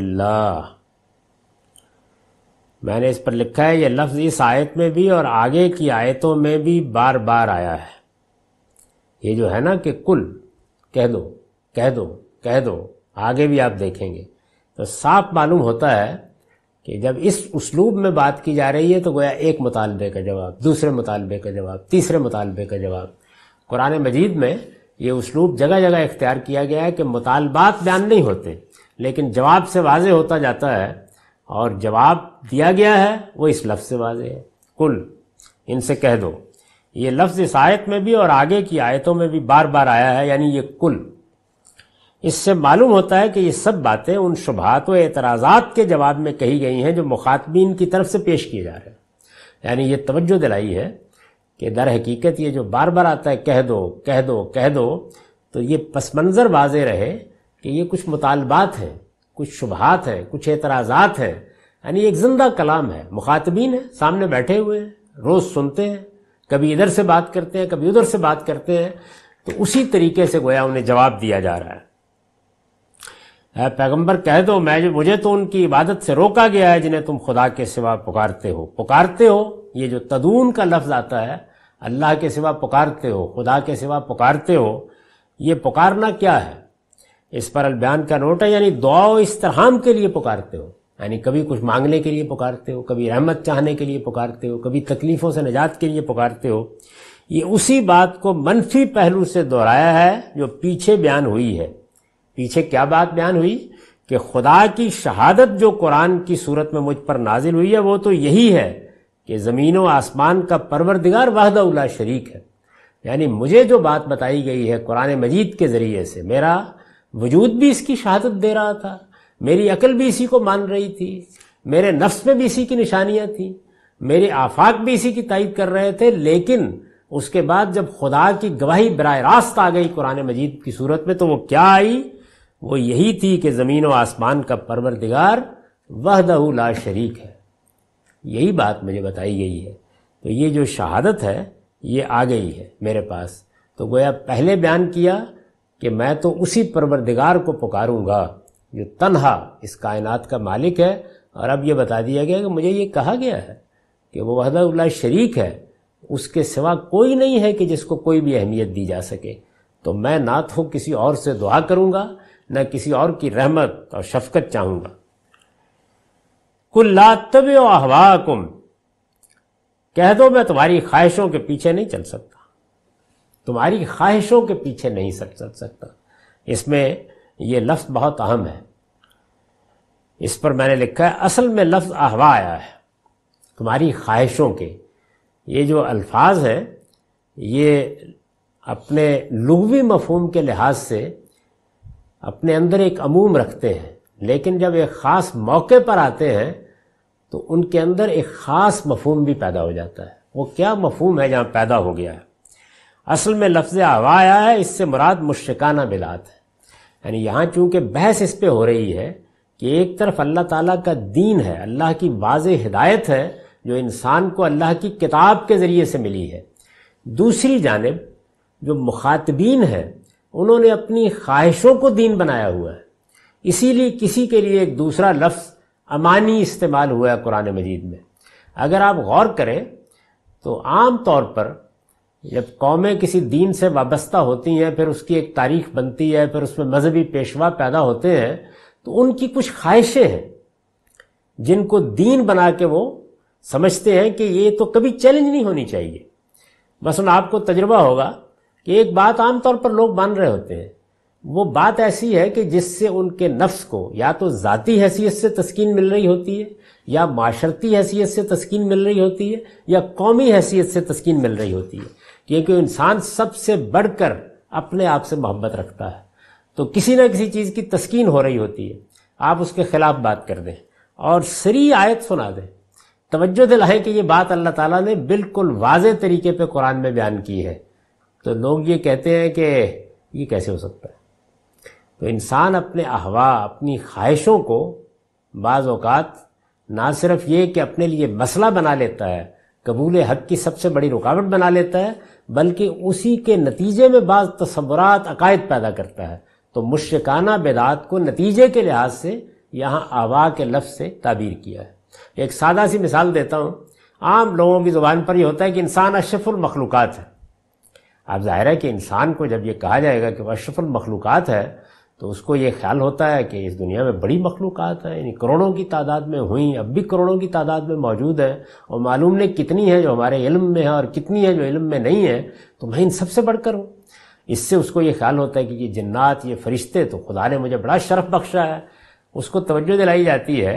मैंने इस पर लिखा है यह लफ्ज़ इस आयत में भी और आगे की आयतों में भी बार बार आया है ये जो है ना कि कुल कह दो कह दो कह दो आगे भी आप देखेंगे तो साफ मालूम होता है कि जब इस उसलूब में बात की जा रही है तो गोया एक मुतालबे का जवाब दूसरे मुतालबे का जवाब तीसरे मुतालबे का जवाब कुरान मजीद में ये उसलूब जगह जगह इख्तियार किया गया है कि मुतालबात बयान नहीं होते लेकिन जवाब से वाज होता जाता है और जवाब दिया गया है वो इस लफ्ज़ से वाजे है कुल इनसे कह दो ये लफ्ज़ इस आयत में भी और आगे की आयतों में भी बार बार आया है यानी ये कुल इससे मालूम होता है कि ये सब बातें उन शुभात व एतराज़ात के जवाब में कही गई हैं जो मुखातबीन की तरफ से पेश किए जा रहे हैं यानी ये तवज्जो दिलाई है कि दर हकीकत ये जो बार बार आता है कह दो कह दो कह दो तो ये पस मंज़र वाज रहे कि ये कुछ मुतालबात हैं कुछ शुभात है कुछ एतराज़ात है यानी एक जिंदा कलाम है मुखातबीन है सामने बैठे हुए हैं रोज़ सुनते हैं कभी इधर से बात करते हैं कभी उधर से बात करते हैं तो उसी तरीके से गोया उन्हें जवाब दिया जा रहा है पैगंबर कह दो मैं मुझे तो उनकी इबादत से रोका गया है जिन्हें तुम खुदा के सिवा पुकारते हो पुकारते हो ये जो तदून का लफ्ज़ आता है अल्लाह के सिवा पुकारते हो खुदा के सिवा पुकारते हो ये पुकारना क्या है इस पर अलबयान का नोट है यानी दुआ तरह के लिए पुकारते हो यानी कभी कुछ मांगने के लिए पुकारते हो कभी रहमत चाहने के लिए पुकारते हो कभी तकलीफ़ों से निजात के लिए पुकारते हो ये उसी बात को मनफी पहलू से दोहराया है जो पीछे बयान हुई है पीछे क्या बात बयान हुई कि खुदा की शहादत जो कुरान की सूरत में मुझ पर नाजिल हुई है वो तो यही है कि ज़मीन व आसमान का परवरदिगार वाहदा शरीक है यानी मुझे जो बात बताई गई है कुरान मजीद के ज़रिए से मेरा वजूद भी इसकी शहादत दे रहा था मेरी अकल भी इसी को मान रही थी मेरे नफ्स में भी इसी की निशानियाँ थी मेरे आफाक भी इसी की तायद कर रहे थे लेकिन उसके बाद जब खुदा की गवाही बर रास्त आ गई कुरान मजीद की सूरत में तो वो क्या आई वो यही थी कि ज़मीन व आसमान का परवरदिगार वह ला शरीक है यही बात मुझे बताई गई है तो ये जो शहादत है ये आ गई है मेरे पास तो गोया पहले बयान किया कि मैं तो उसी परवरदिगार को पुकारूंगा जो तनहा इस कायनात का मालिक है और अब ये बता दिया गया कि मुझे ये कहा गया है कि वो वहदा शरीक है उसके सिवा कोई नहीं है कि जिसको कोई भी अहमियत दी जा सके तो मैं ना तो किसी और से दुआ करूंगा न किसी और की रहमत और शफकत चाहूंगा कुल्लातब अहवाकुम कह दो मैं तुम्हारी ख्वाहिशों के पीछे नहीं चल सकता तुम्हारी ख्वाहिशों के पीछे नहीं सक सकता इसमें ये लफ्ज़ बहुत अहम है इस पर मैंने लिखा है असल में लफ्ज़ अहवा आया है तुम्हारी ख्वाहिशों के ये जो अल्फाज हैं ये अपने लघवी मफहम के लिहाज से अपने अंदर एक अमूम रखते हैं लेकिन जब एक ख़ास मौके पर आते हैं तो उनके अंदर एक ख़ास मफहम भी पैदा हो जाता है वो क्या मफहम है जहाँ पैदा हो गया है असल में लफ्ज हवा आया है इससे मुराद मुश्काना बिलात है यानी यहाँ चूंकि बहस इस पर हो रही है कि एक तरफ अल्लाह ताली का दीन है अल्लाह की वाज हिदायत है जो इंसान को अल्लाह की किताब के ज़रिए से मिली है दूसरी जानब जो मुखातबीन है उन्होंने अपनी ख्वाहिशों को दीन बनाया हुआ है इसीलिए किसी के लिए एक दूसरा लफ्ज़ अमानी इस्तेमाल हुआ है कुरान मजीद में अगर आप गौर करें तो आम तौर पर जब कौमें किसी दीन से वाबस्ता होती हैं फिर उसकी एक तारीख बनती है फिर उसमें मजहबी पेशवा पैदा होते हैं तो उनकी कुछ ख्वाहिशें हैं जिनको दीन बना के वो समझते हैं कि ये तो कभी चैलेंज नहीं होनी चाहिए बस उन आपको तजर्बा होगा कि एक बात आमतौर पर लोग मान रहे होते हैं वो बात ऐसी है कि जिससे उनके नफ्स को या तो ज़ाती हैसियत से तस्कीन मिल रही होती है या माशरती हैसियत से तस्कीन मिल रही होती है या कौमी हैसियत से तस्कीन मिल रही होती है क्योंकि इंसान सबसे बढ़कर अपने आप से मोहब्बत रखता है तो किसी न किसी चीज़ की तस्कीन हो रही होती है आप उसके खिलाफ बात कर दें और सरी आयत सुना दें दिल दिलाएं कि ये बात अल्लाह ताला ने बिल्कुल वाज तरीके पे कुरान में बयान की है तो लोग ये कहते हैं कि ये कैसे हो सकता है तो इंसान अपने अहवा अपनी ख्वाहिशों को बाज़ ना सिर्फ ये कि अपने लिए मसला बना लेता है कबूल हक की सबसे बड़ी रुकावट बना लेता है बल्कि उसी के नतीजे में बाज़ तस्वरत अकायद पैदा करता है तो मुश्काना बेदात को नतीजे के लिहाज से यहाँ आवा के लफ्ज़ से ताबीर किया है एक सादा सी मिसाल देता हूँ आम लोगों की ज़ुबान पर यह होता है कि इंसान अशफुलमखलूक़ात है अब ज़ाहिर है कि इंसान को जब ये कहा जाएगा कि वह अशफुलमखलूक़ात है तो उसको ये ख्याल होता है कि इस दुनिया में बड़ी मखलूक़ात हैं यानी करोड़ों की तादाद में हुई अब भी करोड़ों की तादाद में मौजूद हैं और मालूम नहीं कितनी है जो हमारे इल्म में है और कितनी है जो इल्म में नहीं है तो मैं इन सबसे बढ़कर हूँ इससे उसको ये ख्याल होता है कि ये जन्नात ये फरिश्ते तो खुदा ने मुझे बड़ा शरफ बख्शा है उसको तवज्जो दिलाई जाती है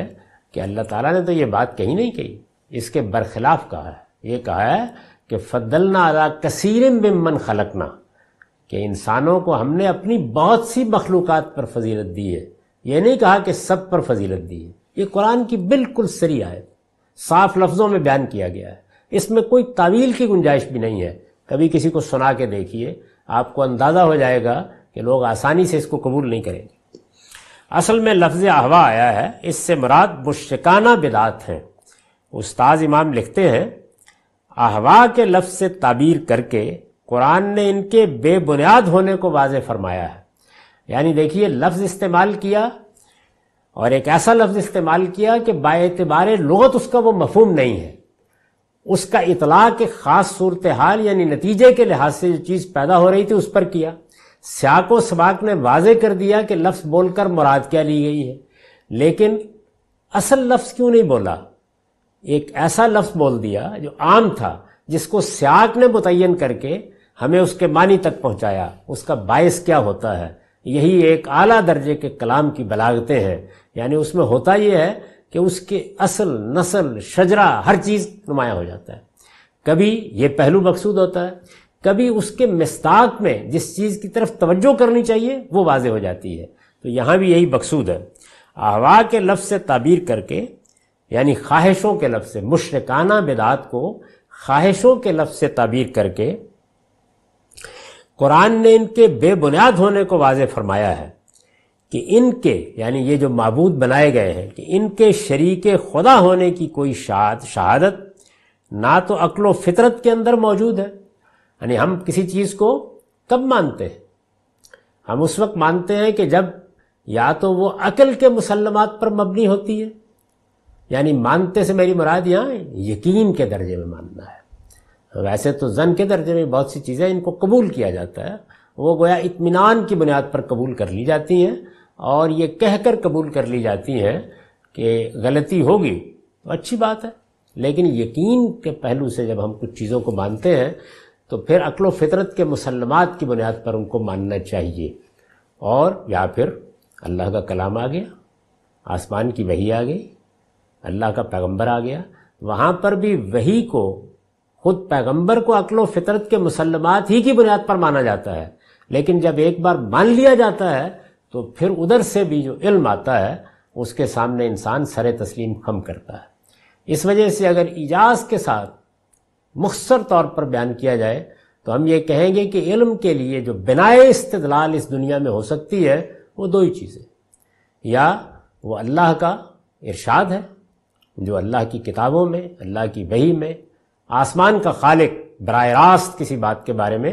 कि अल्लाह ताला ने तो ये बात कही नहीं कही इसके बरखिलाफ़ कहा है ये कहा है कि फदलना अला कसीरम बिमन खलकना कि इंसानों को हमने अपनी बहुत सी मखलूक़ात पर फजीलत दी है ये नहीं कहा कि सब पर फजीलत दी है ये कुरान की बिल्कुल सरी आय साफ लफ्ज़ों में बयान किया गया है इसमें कोई तावील की गुंजाइश भी नहीं है कभी किसी को सुना के देखिए आपको अंदाज़ा हो जाएगा कि लोग आसानी से इसको कबूल नहीं करेंगे असल में लफ्ज़ अहवा आया है इससे मुराद मुश्काना बिदात हैं उस्ताद इमाम लिखते हैं अहवा के लफ्ज़ से ताबीर करके कुरान ने इनके बेबुनियाद होने को वाज फरमाया है यानी देखिए लफ्ज़ इस्तेमाल किया और एक ऐसा लफ्ज़ इस्तेमाल किया कि बातबार लगत उसका वो मफहम नहीं है उसका इतला के ख़ास सूरत हाल यानी नतीजे के लिहाज से जो चीज़ पैदा हो रही थी उस पर किया स्याको सबाक ने वाजे कर दिया कि लफ्ज़ बोलकर मुराद क्या ली गई है लेकिन असल लफ्ज़ क्यों नहीं बोला एक ऐसा लफ्ज़ बोल दिया जो आम था जिसको स्याक ने मुतन करके हमें उसके मानी तक पहुंचाया उसका बायस क्या होता है यही एक आला दर्जे के कलाम की बलागतें हैं यानी उसमें होता यह है कि उसके असल नस्ल शजरा हर चीज़ नुमाया हो जाता है कभी यह पहलू मकसूद होता है कभी उसके मस्ताक में जिस चीज़ की तरफ तवज्जो करनी चाहिए वो वाजे हो जाती है तो यहाँ भी यही मकसूद है अहवा के लफ्ज़ से ताबीर करके यानी ख्वाहिशों के लफ्ज़ से मुशरकाना बेदात को ख्वाहिशों के लफ्ज़ से ताबीर करके कुरान ने इनके बेबुनियाद होने को वाज फरमाया है कि इनके यानी ये जो मबूद बनाए गए हैं कि इनके शरीक खुदा होने की कोई शाद शहादत ना तो अक्लो फितरत के अंदर मौजूद है यानी हम किसी चीज़ को कब मानते हैं हम उस वक्त मानते हैं कि जब या तो वो अकल के मुसलमात पर मबनी होती है यानी मानते से मेरी मुराद यहाँ यकीन के दर्जे में मानना है वैसे तो जन के दर्जे में बहुत सी चीज़ें इनको कबूल किया जाता है वो गोया इतमान की बुनियाद पर कबूल कर ली जाती हैं और ये कहकर कबूल कर ली जाती हैं कि गलती होगी तो अच्छी बात है लेकिन यकीन के पहलू से जब हम कुछ चीज़ों को मानते हैं तो फिर अक्लो फितरत के मुसलमत की बुनियाद पर उनको मानना चाहिए और या फिर अल्लाह का कलाम आ गया आसमान की वही आ गई अल्लाह का पैगंबर आ गया वहाँ पर भी वही को खुद पैगंबर को अकलो फितरत के मुसलमत ही की बुनियाद पर माना जाता है लेकिन जब एक बार मान लिया जाता है तो फिर उधर से भी जो इल्म आता है उसके सामने इंसान सर तस्लीम खम करता है इस वजह से अगर इजाज़ के साथ मुखसर तौर पर बयान किया जाए तो हम ये कहेंगे कि इल्म के लिए जो बिनाए इस्तलाल इस दुनिया में हो सकती है वो दो ही चीज़ें या वो अल्लाह का इर्शाद है जो अल्लाह की किताबों में अल्लाह की वही में आसमान का खालिक बर रास्त किसी बात के बारे में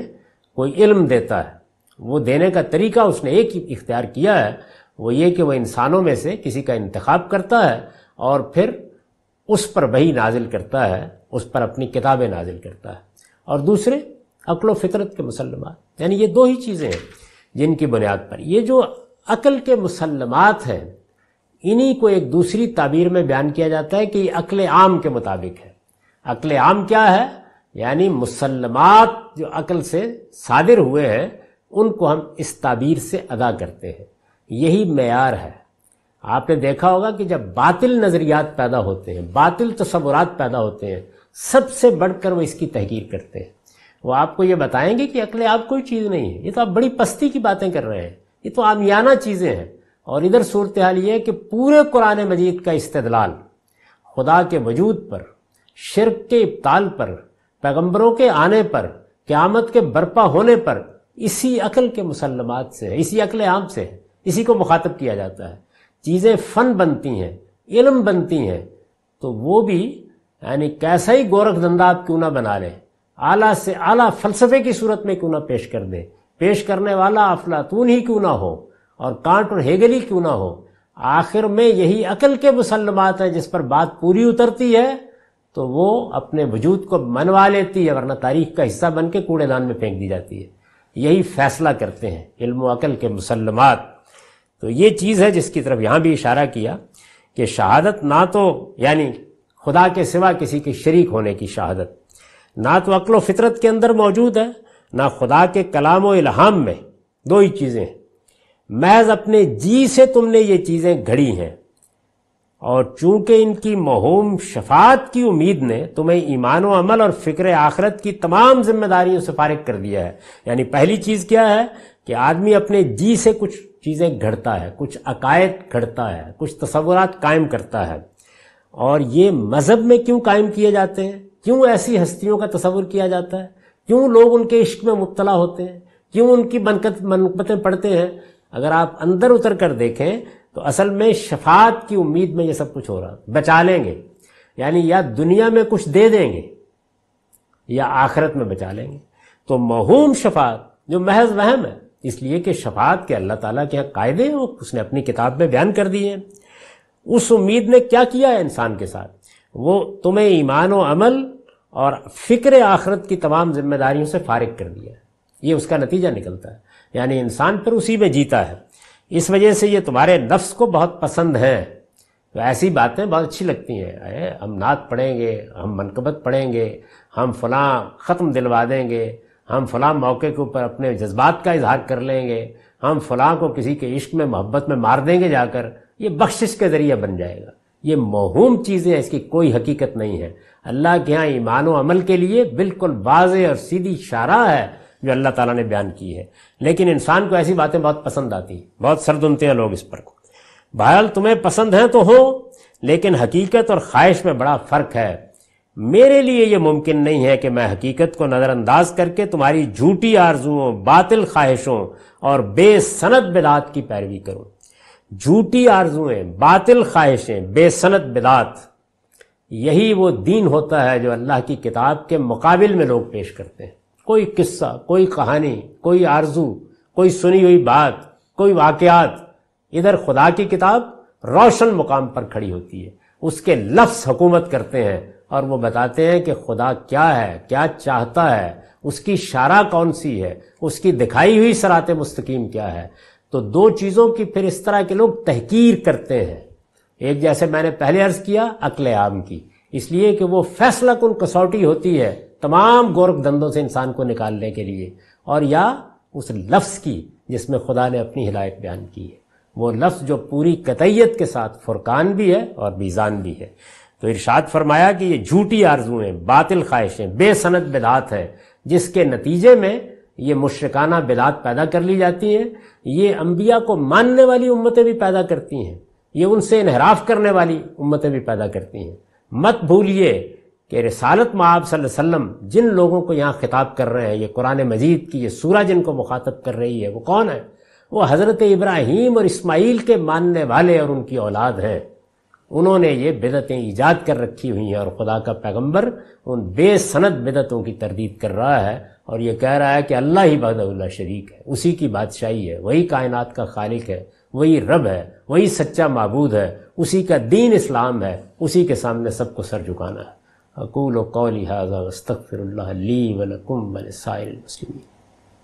कोई इल्म देता है वो देने का तरीका उसने एक ही इख्तियार किया है वो ये कि वह इंसानों में से किसी का इंतखब करता है और फिर उस पर वही नाजिल करता है उस पर अपनी किताबें नाजिल करता है और दूसरे अक्ल फितरत के मुसलमात यानी ये दो ही चीज़ें हैं जिनकी बुनियाद पर ये जो अक़ल के मुसलमत हैं इन्हीं को एक दूसरी ताबीर में बयान किया जाता है कि ये अक्ल आम के मुताबिक है अकल आम क्या है यानी मुसलमात जो अकल से सादिर हुए हैं उनको हम इस ताबीर से अदा करते हैं यही मैार है आपने देखा होगा कि जब बातिल नज़रियात पैदा होते हैं बातिल तस्वुरात पैदा होते हैं सबसे बढ़कर वो इसकी तहकीर करते हैं वो आपको ये बताएंगे कि अकल आप कोई चीज़ नहीं है ये तो आप बड़ी पस्ती की बातें कर रहे हैं ये तो आमियाना चीज़ें हैं और इधर सूरत हाल ये कि पूरे कुरान मजीद का इस्तलाल खुदा के वजूद पर शिरक के इब्ताल पर पैगंबरों के आने पर क़्यामत के बर्पा होने पर इसी अकल के मुसलमत से है इसी अकल आम से है इसी को मुखातब किया जाता है चीज़ें फ़न बनती हैं इलम बनती हैं तो वो भी यानी कैसा ही गोरख धंधा आप क्यों ना बना लें आला से आला फलसफे की सूरत में क्यों ना पेश कर दें पेश करने वाला अफलातून ही क्यों ना हो और कांट और हेगली क्यों ना हो आखिर में यही अकल के मुसलमत हैं जिस पर बात पूरी उतरती है तो वो अपने वजूद को मनवा लेती है वरना तारीख का हिस्सा बन के कूड़ेदान में फेंक दी जाती है यही फैसला करते हैं इल्म अकल के मुसलमात तो ये चीज़ है जिसकी तरफ यहाँ भी इशारा किया कि शहादत ना तो यानी खुदा के सिवा किसी के शरीक होने की शहादत ना तो अक्ल फितरत के अंदर मौजूद है ना खुदा के कलाम व इल्हाम में दो ही चीज़ें महज अपने जी से तुमने ये चीज़ें घड़ी हैं और चूंकि इनकी महोम शफात की उम्मीद ने तुम्हें ईमान अमल और फिक्र आखरत की तमाम जिम्मेदारियों से फारिग कर दिया है यानी पहली चीज क्या है कि आदमी अपने जी से कुछ चीजें घड़ता है कुछ अकायद घड़ता है कुछ तस्वुरात कायम करता है और ये मजहब में क्यों कायम किए जाते हैं क्यों ऐसी हस्तियों का तस्वुर किया जाता है क्यों लोग उनके इश्क में मुबतला होते हैं क्यों उनकी मनकत मनकतें पढ़ते हैं अगर आप अंदर उतर कर देखें तो असल में शफात की उम्मीद में ये सब कुछ हो रहा बचा लेंगे यानी या दुनिया में कुछ दे देंगे या आखरत में बचा लेंगे तो महूम शफात जो महज वहम है इसलिए कि शफात के अल्लाह ताला के यहाँ कायदे हैं उसने अपनी किताब में बयान कर दिए हैं उस उम्मीद ने क्या किया है इंसान के साथ वो तुम्हें ईमान व अमल और फिक्र आखरत की तमाम जिम्मेदारियों से फारिग कर दिया है ये उसका नतीजा निकलता है यानी इंसान फिर उसी में जीता है इस वजह से ये तुम्हारे नफ्स को बहुत पसंद हैं तो ऐसी बातें बहुत अच्छी लगती हैं अरे हम नात पढ़ेंगे हम मनकबत पढ़ेंगे हम फलां ख़त्म दिलवा देंगे हम फलां मौके के ऊपर अपने जज्बात का इजहार कर लेंगे हम फलां को किसी के इश्क में मोहब्बत में मार देंगे जाकर ये बख्शिश के ज़रिए बन जाएगा ये महूम चीज़ें इसकी कोई हकीकत नहीं है अल्लाह के यहाँ ईमान अमल के लिए बिल्कुल वाज और सीधी शारा है जो अल्लाह ताला ने बयान की है लेकिन इंसान को ऐसी बातें बहुत पसंद आती हैं बहुत सर दुनते हैं लोग इस पर को बहरहाल तुम्हें पसंद हैं तो हो लेकिन हकीकत और ख्वाहिश में बड़ा फ़र्क है मेरे लिए ये मुमकिन नहीं है कि मैं हकीकत को नज़रअंदाज करके तुम्हारी झूठी आरजुओं बातिल ख्वाहिशों और बेसनत बिदात की पैरवी करूं झूठी आरजुएं बातिल ख्वाहिशें बेसनत बिदात यही वो दीन होता है जो अल्लाह की किताब के मुकाबिल में लोग पेश करते हैं कोई किस्सा कोई कहानी कोई आरजू कोई सुनी हुई बात कोई वाकयात इधर खुदा की किताब रोशन मुकाम पर खड़ी होती है उसके लफ्स हुकूमत करते हैं और वो बताते हैं कि खुदा क्या है क्या चाहता है उसकी शारा कौन सी है उसकी दिखाई हुई सरात मुस्तकीम क्या है तो दो चीज़ों की फिर इस तरह के लोग तहकीर करते हैं एक जैसे मैंने पहले अर्ज किया अकल आम की इसलिए कि वो फैसला कुल कसौटी होती है तमाम गोरख धंधों से इंसान को निकालने के लिए और या उस लफ्ज़ की जिसमें खुदा ने अपनी हिदायत बयान की है वो लफ्ज़ जो पूरी कतैत के साथ फुरकान भी है और बीज़ान भी है तो इरशाद फरमाया कि ये झूठी आरजुएं बातिल ख्वाहिशें बेसनत बिदात है जिसके नतीजे में ये मुश्रकाना बिदात पैदा कर ली जाती हैं ये अम्बिया को मानने वाली उम्मतें भी पैदा करती हैं ये उनसे इनहराफ करने वाली उम्मतें भी पैदा करती हैं मत भूलिए कि रसालत माब वसल्लम जिन लोगों को यहाँ खिताब कर रहे हैं ये कुरान मजीद की ये सूरा जिनको मुखातब कर रही है वो कौन है वो हज़रत इब्राहीम और इसमाइल के मानने वाले और उनकी औलाद हैं उन्होंने ये बिदतें ईजाद कर रखी हुई हैं और खुदा का पैगंबर उन बेसनत बिदतों की तरदीद कर रहा है और ये कह रहा है कि अल्लाह ही बदउल्ला शरीक है उसी की बादशाही है वही कायनात का खालिक है वही रब है वही सच्चा मबूद है उसी का दीन इस्लाम है उसी के सामने सबको सर झुकाना है أقول قولي هذا وأستغفر الله لي ولكم ولسائر المسلمين